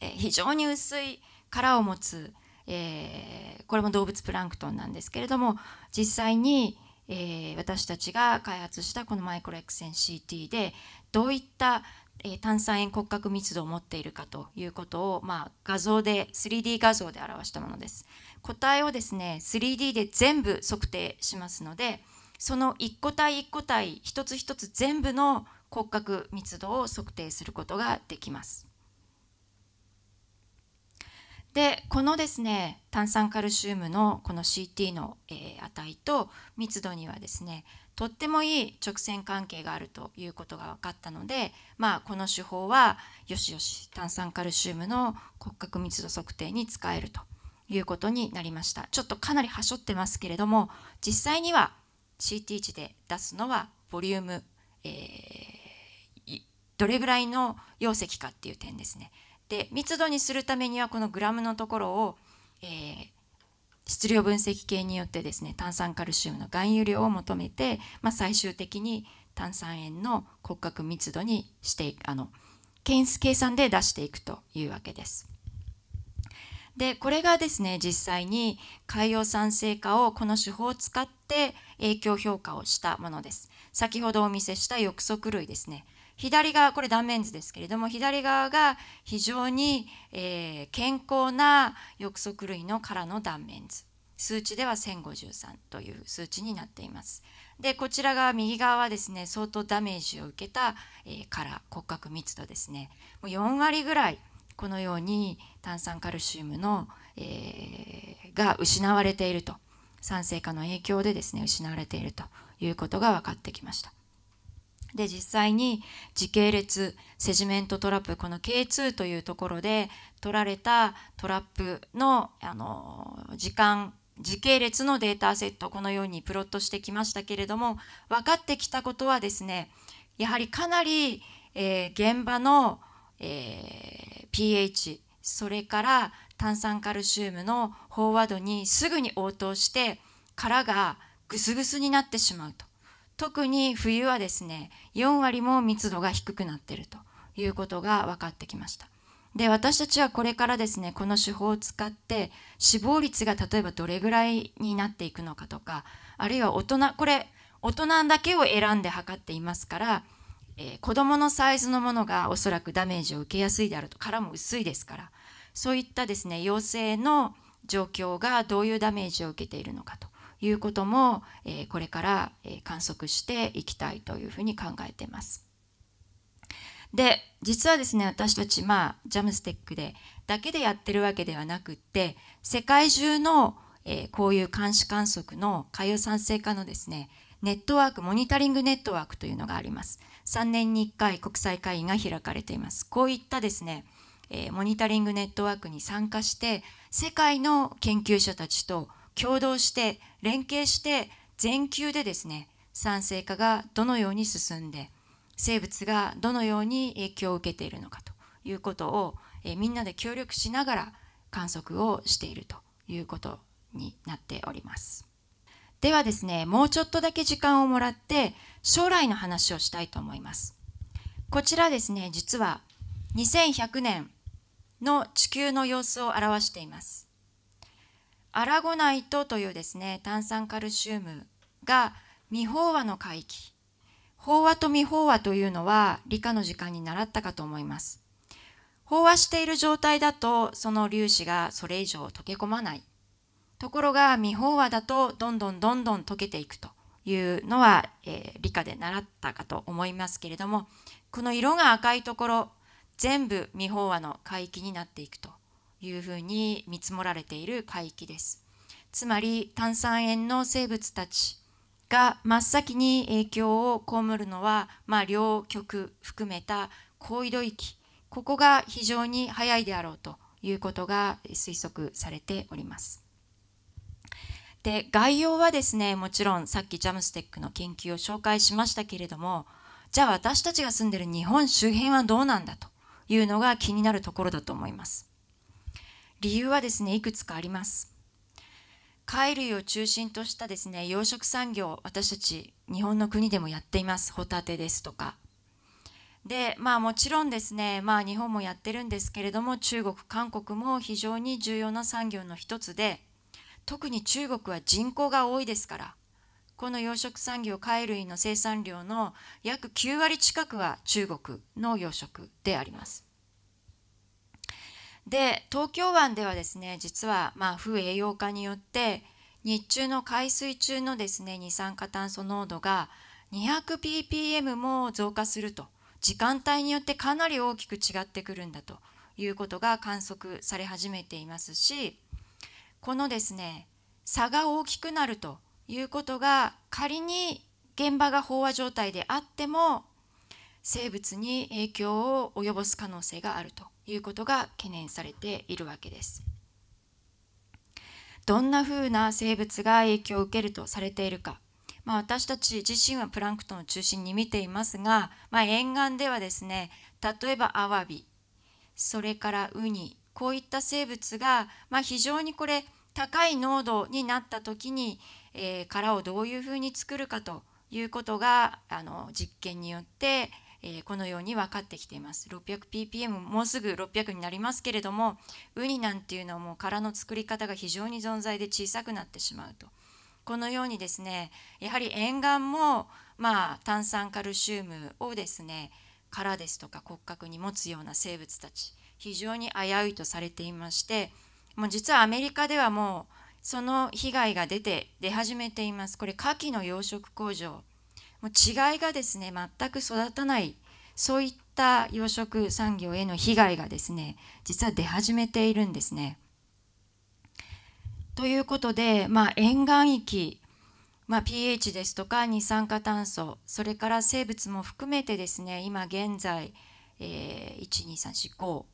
え非常に薄い殻を持つ、えー、これも動物プランクトンなんですけれども実際に、えー、私たちが開発したこのマイクロセン CT でどういった、えー、炭酸塩骨格密度を持っているかということを、まあ、画像で 3D 画像で表したものです。個体をですね 3D で全部測定しますのでその一個体一個体一つ一つ全部の骨格密度を測定することができます。でこのですね炭酸カルシウムのこの CT の、えー、値と密度にはですねとってもいい直線関係があるということが分かったので、まあ、この手法はよしよし炭酸カルシウムの骨格密度測定に使えるということになりましたちょっとかなりはしょってますけれども実際には CT 値で出すのはボリューム、えー、どれぐらいの容積かっていう点ですねで密度にするためにはこのグラムのところを、えー、質量分析系によってですね炭酸カルシウムの含有量を求めて、まあ、最終的に炭酸塩の骨格密度にしてあの計算で出していくというわけです。でこれがですね実際に海洋酸性化をこの手法を使って影響評価をしたものです。先ほどお見せした翼足類ですね左側これ断面図ですけれども左側が非常に、えー、健康な翼足類の殻の断面図数値では1053という数値になっていますでこちらが右側はですね相当ダメージを受けた、えー、殻骨格密度ですねもう4割ぐらいこのように炭酸カルシウムの、えー、が失われていると酸性化の影響でですね失われているということが分かってきました。で実際に時系列セジメントトラップこの K2 というところで取られたトラップのあの時間時系列のデータセットこのようにプロットしてきましたけれども分かってきたことはですねやはりかなり、えー、現場の、えー、pH それから炭酸カルシウムの飽和度にすぐに応答して殻がぐすぐすになってしまうと特に冬はですね4割も密度が低くなっているということが分かってきましたで私たちはこれからですねこの手法を使って死亡率が例えばどれぐらいになっていくのかとかあるいは大人これ大人だけを選んで測っていますから、えー、子どものサイズのものがおそらくダメージを受けやすいであると殻も薄いですからそういったですね陽性の状況がどういうダメージを受けているのかということも、えー、これから、え観測していきたいというふうに考えています。で実はですね私たちまあジャムステックでだけでやってるわけではなくって世界中の、えこういう監視観測の海洋酸性化のですねネットワークモニタリングネットワークというのがあります。3年に1回国際会議が開かれています。こういったですね、えー、モニタリングネットワークに参加して世界の研究者たちと共同して連携して全球でですね酸性化がどのように進んで生物がどのように影響を受けているのかということを、えみんなで協力しながら観測をしているということになっております。ではですねもうちょっとだけ時間をもらって将来の話をしたいと思います。こちらですね実は2100年の地球の様子を表しています。アラゴナイトというですね炭酸カルシウムが未飽和の海域飽和と未飽和というのは理科の時間に習ったかと思います飽和している状態だとその粒子がそれ以上溶け込まないところが未飽和だとどんどんどんどん溶けていくというのは、えー、理科で習ったかと思いますけれどもこの色が赤いところ全部未飽和の海域になっていくというふうに見積もられている海域です。つまり炭酸塩の生物たちが真っ先に影響を被るのは、まあ、両極含めた高緯度域ここが非常に早いであろうということが推測されております。で概要はですねもちろんさっきジャムステックの研究を紹介しましたけれどもじゃあ私たちが住んでる日本周辺はどうなんだというのが気になるところだと思います。理由はですねいくつかあります貝類を中心としたですね養殖産業私たち日本の国でもやっていますホタテですとかでまあもちろんですねまあ日本もやってるんですけれども中国韓国も非常に重要な産業の一つで特に中国は人口が多いですからこの養殖産業貝類の生産量の約9割近くは中国の養殖でありますで東京湾ではですね実はまあ不栄養化によって日中の海水中のですね二酸化炭素濃度が 200ppm も増加すると時間帯によってかなり大きく違ってくるんだということが観測され始めていますしこのですね差が大きくなるということが仮に現場が飽和状態であっても生物に影響を及ぼす可能性があるということが懸念されているわけです。どんなふうな生物が影響を受けるとされているか、まあ、私たち自身はプランクトンを中心に見ていますが、まあ、沿岸ではですね例えばアワビそれからウニこういった生物が、まあ、非常にこれ高い濃度になった時に、えー、殻をどういうふうに作るかということがあの実験によってえー、このように分かってきています 600ppm もうすぐ600になりますけれどもウニなんていうのはもう殻の作り方が非常に存在で小さくなってしまうとこのようにですねやはり沿岸も、まあ、炭酸カルシウムをですね殻ですとか骨格に持つような生物たち非常に危ういとされていましてもう実はアメリカではもうその被害が出て出始めていますこれ牡蠣の養殖工場もう違いがですね全く育たないそういった養殖産業への被害がですね実は出始めているんですね。ということで、まあ、沿岸域、まあ、pH ですとか二酸化炭素それから生物も含めてですね今現在、えー、12345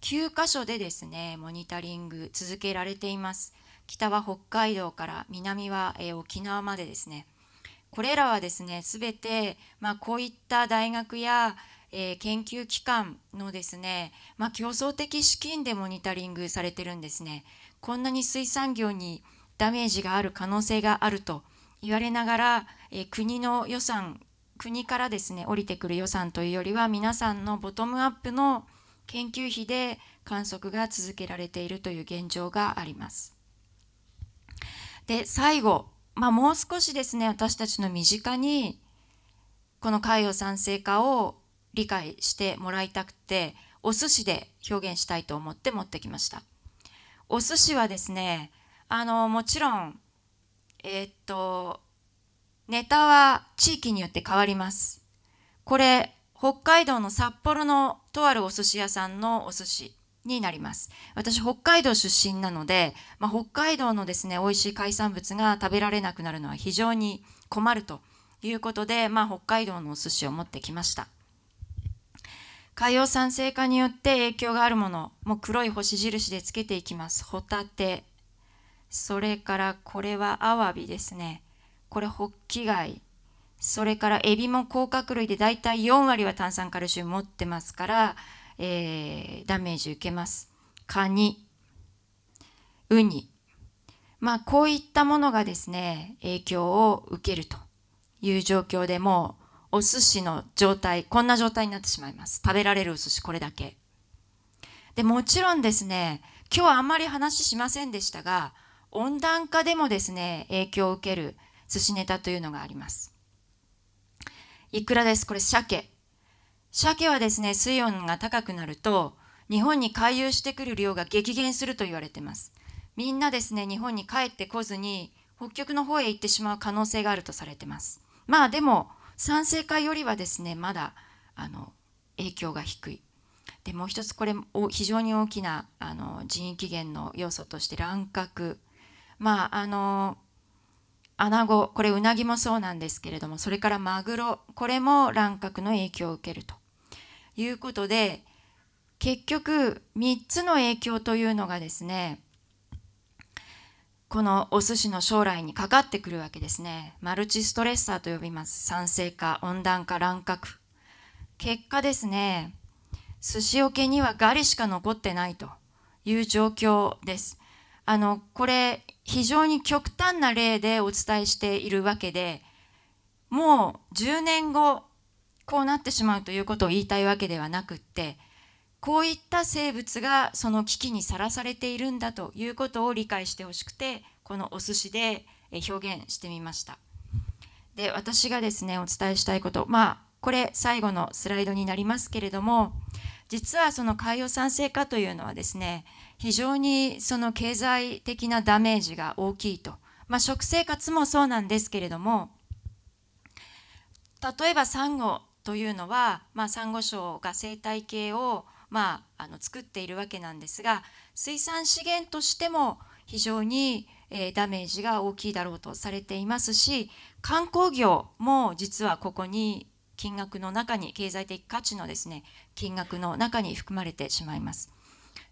9カ所でですねモニタリング続けられています北は北海道から南は、えー、沖縄までですね。これらはですねすべて、まあ、こういった大学や、えー、研究機関のですね、まあ、競争的資金でモニタリングされてるんですね。こんなに水産業にダメージがある可能性があると言われながら、えー、国の予算国からですね降りてくる予算というよりは皆さんのボトムアップの研究費で観測が続けられているという現状があります。で最後まあ、もう少しですね私たちの身近にこの海洋酸性化を理解してもらいたくてお寿司で表現したいと思って持ってきましたお寿司はですねあのもちろんえー、っとネタは地域によって変わりますこれ北海道の札幌のとあるお寿司屋さんのお寿司になります私北海道出身なので、まあ、北海道のですね美味しい海産物が食べられなくなるのは非常に困るということで、まあ、北海道のお寿司を持ってきました海洋酸性化によって影響があるものも黒い星印でつけていきますホタテそれからこれはアワビですねこれホッキ貝それからエビも甲殻類でだいたい4割は炭酸カルシウム持ってますからえー、ダメージ受けます。カニ、ウニ、まあ、こういったものがですね影響を受けるという状況でもうお寿司の状態こんな状態になってしまいます食べられるお寿司これだけでもちろんですね今日はあんまり話しませんでしたが温暖化でもですね影響を受ける寿司ネタというのがありますいくらですこれ鮭鮭はですね、水温が高くなると、日本に回遊してくる量が激減すると言われてます。みんなですね、日本に帰ってこずに、北極の方へ行ってしまう可能性があるとされてます。まあでも、酸性化よりはですね、まだ、あの、影響が低い。で、もう一つこれ、非常に大きな、あの、人為起源の要素として、乱獲。まあ、あの、アナゴこれウナギもそうなんですけれどもそれからマグロこれも乱獲の影響を受けるということで結局3つの影響というのがですねこのお寿司の将来にかかってくるわけですねマルチストレッサーと呼びます酸性化温暖化乱獲結果ですね寿司桶にはガリしか残ってないという状況ですあのこれ非常に極端な例でお伝えしているわけでもう10年後こうなってしまうということを言いたいわけではなくってこういった生物がその危機にさらされているんだということを理解してほしくてこのお寿司で表現してみました。で私がですねお伝えしたいことまあこれ最後のスライドになりますけれども実はその海洋酸性化というのはですね非常にその経済的なダメージが大きいと、まあ、食生活もそうなんですけれども例えばサンゴというのは、まあ、サンゴ礁が生態系を、まあ、あの作っているわけなんですが水産資源としても非常に、えー、ダメージが大きいだろうとされていますし観光業も実はここに金額の中に経済的価値のですね金額の中に含まれてしまいます。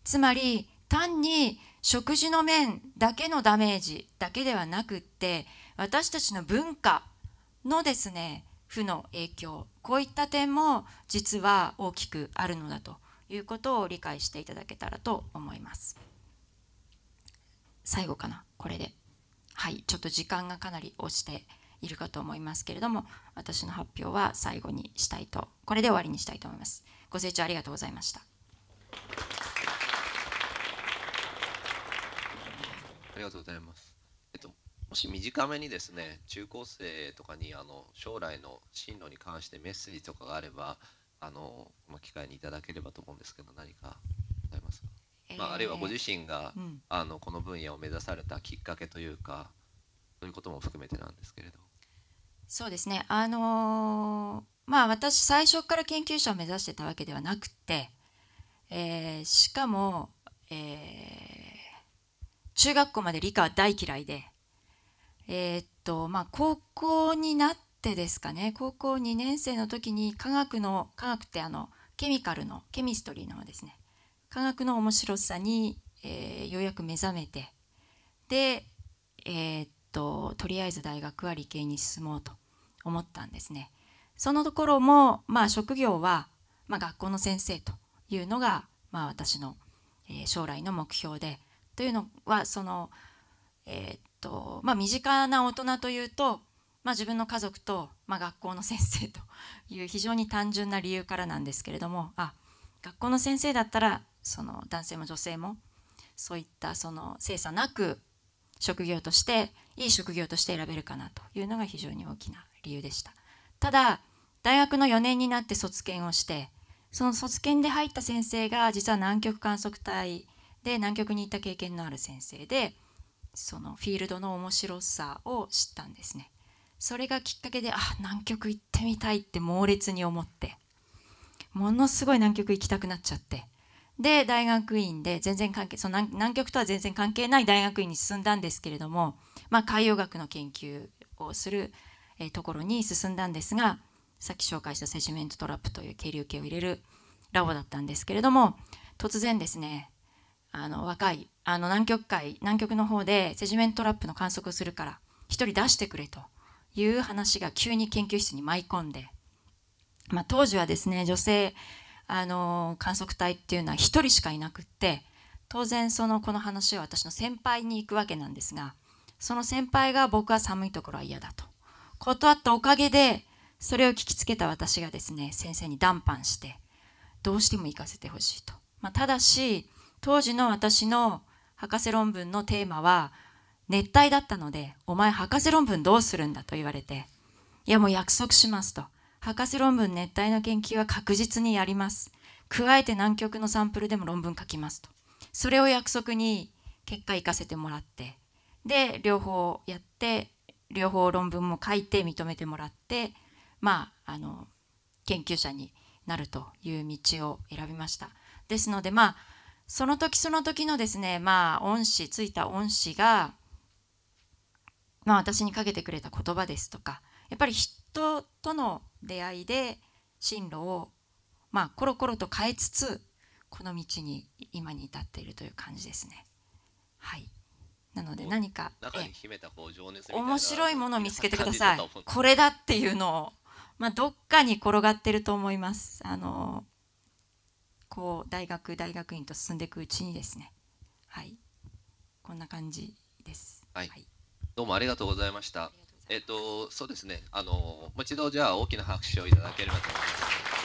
つまり単に食事の面だけのダメージだけではなくって私たちの文化のですね負の影響こういった点も実は大きくあるのだということを理解していただけたらと思います最後かなこれではいちょっと時間がかなり押しているかと思いますけれども私の発表は最後にしたいとこれで終わりにしたいと思いますご清聴ありがとうございましたありがとうございます。えっと、もし短めにですね、中高生とかにあの将来の進路に関してメッセージとかがあれば、あのまあ、機会にいただければと思うんですけど、何かございますか、えー、まあ、あるいはご自身が、うん、あのこの分野を目指されたきっかけというか、そういうことも含めてなんですけれど。そうですね、あのー、まあ、私、最初から研究者を目指してたわけではなくて、えー、しかも、えー中学校まで理科は大嫌いで、えー、っとまあ、高校になってですかね高校2年生の時に科学の科学ってあのケミカルのケミストリーのですね科学の面白さに、えー、ようやく目覚めてで、えー、っととりあえず大学は理系に進もうと思ったんですね。そのところも、まあ、職業は、まあ、学校の先生というのが、まあ、私の、えー、将来の目標でというのはその、えー、っとまあ、身近な大人というと、まあ、自分の家族と、まあ、学校の先生と いう非常に単純な理由からなんですけれどもあ学校の先生だったらその男性も女性もそういったその精査なく職業としていい職業として選べるかなというのが非常に大きな理由でしたただ大学の4年になって卒研をしてその卒研で入った先生が実は南極観測隊で南極に行った経験のある先生でそのフィールドの面白さを知ったんですねそれがきっかけであ南極行ってみたいって猛烈に思ってものすごい南極行きたくなっちゃってで大学院で全然関係その南極とは全然関係ない大学院に進んだんですけれども、まあ、海洋学の研究をする、えところに進んだんですがさっき紹介したセジメントトラップという渓流計を入れるラボだったんですけれども突然ですねあの若いあの南極海南極の方でセジメントラップの観測をするから1人出してくれという話が急に研究室に舞い込んで、まあ、当時はですね女性あの観測隊っていうのは1人しかいなくって当然そのこの話は私の先輩に行くわけなんですがその先輩が僕は寒いところは嫌だと断ったおかげでそれを聞きつけた私がですね先生に談判してどうしても行かせてほしいと、まあ、ただし当時の私の博士論文のテーマは熱帯だったので「お前博士論文どうするんだ」と言われて「いやもう約束します」と「博士論文熱帯の研究は確実にやります」「加えて南極のサンプルでも論文書きます」とそれを約束に結果行かせてもらってで両方やって両方論文も書いて認めてもらってまああの研究者になるという道を選びました。ですのでまあその時その時のですね、まあ、恩師、ついた恩師が、まあ、私にかけてくれた言葉ですとか、やっぱり人との出会いで進路を、まあ、コロコロと変えつつ、この道に今に至っているという感じですね。はい。なので何か面白いものを見つけてください。これだっていうのを、まあ、どっかに転がってると思います。あのーこう大学大学院と進んでいくうちにですねはいこんな感じです、はい、はい、どうもありがとうございましたえっ、とそうですねあのもう一度じゃあ大きな拍手をいただければと思います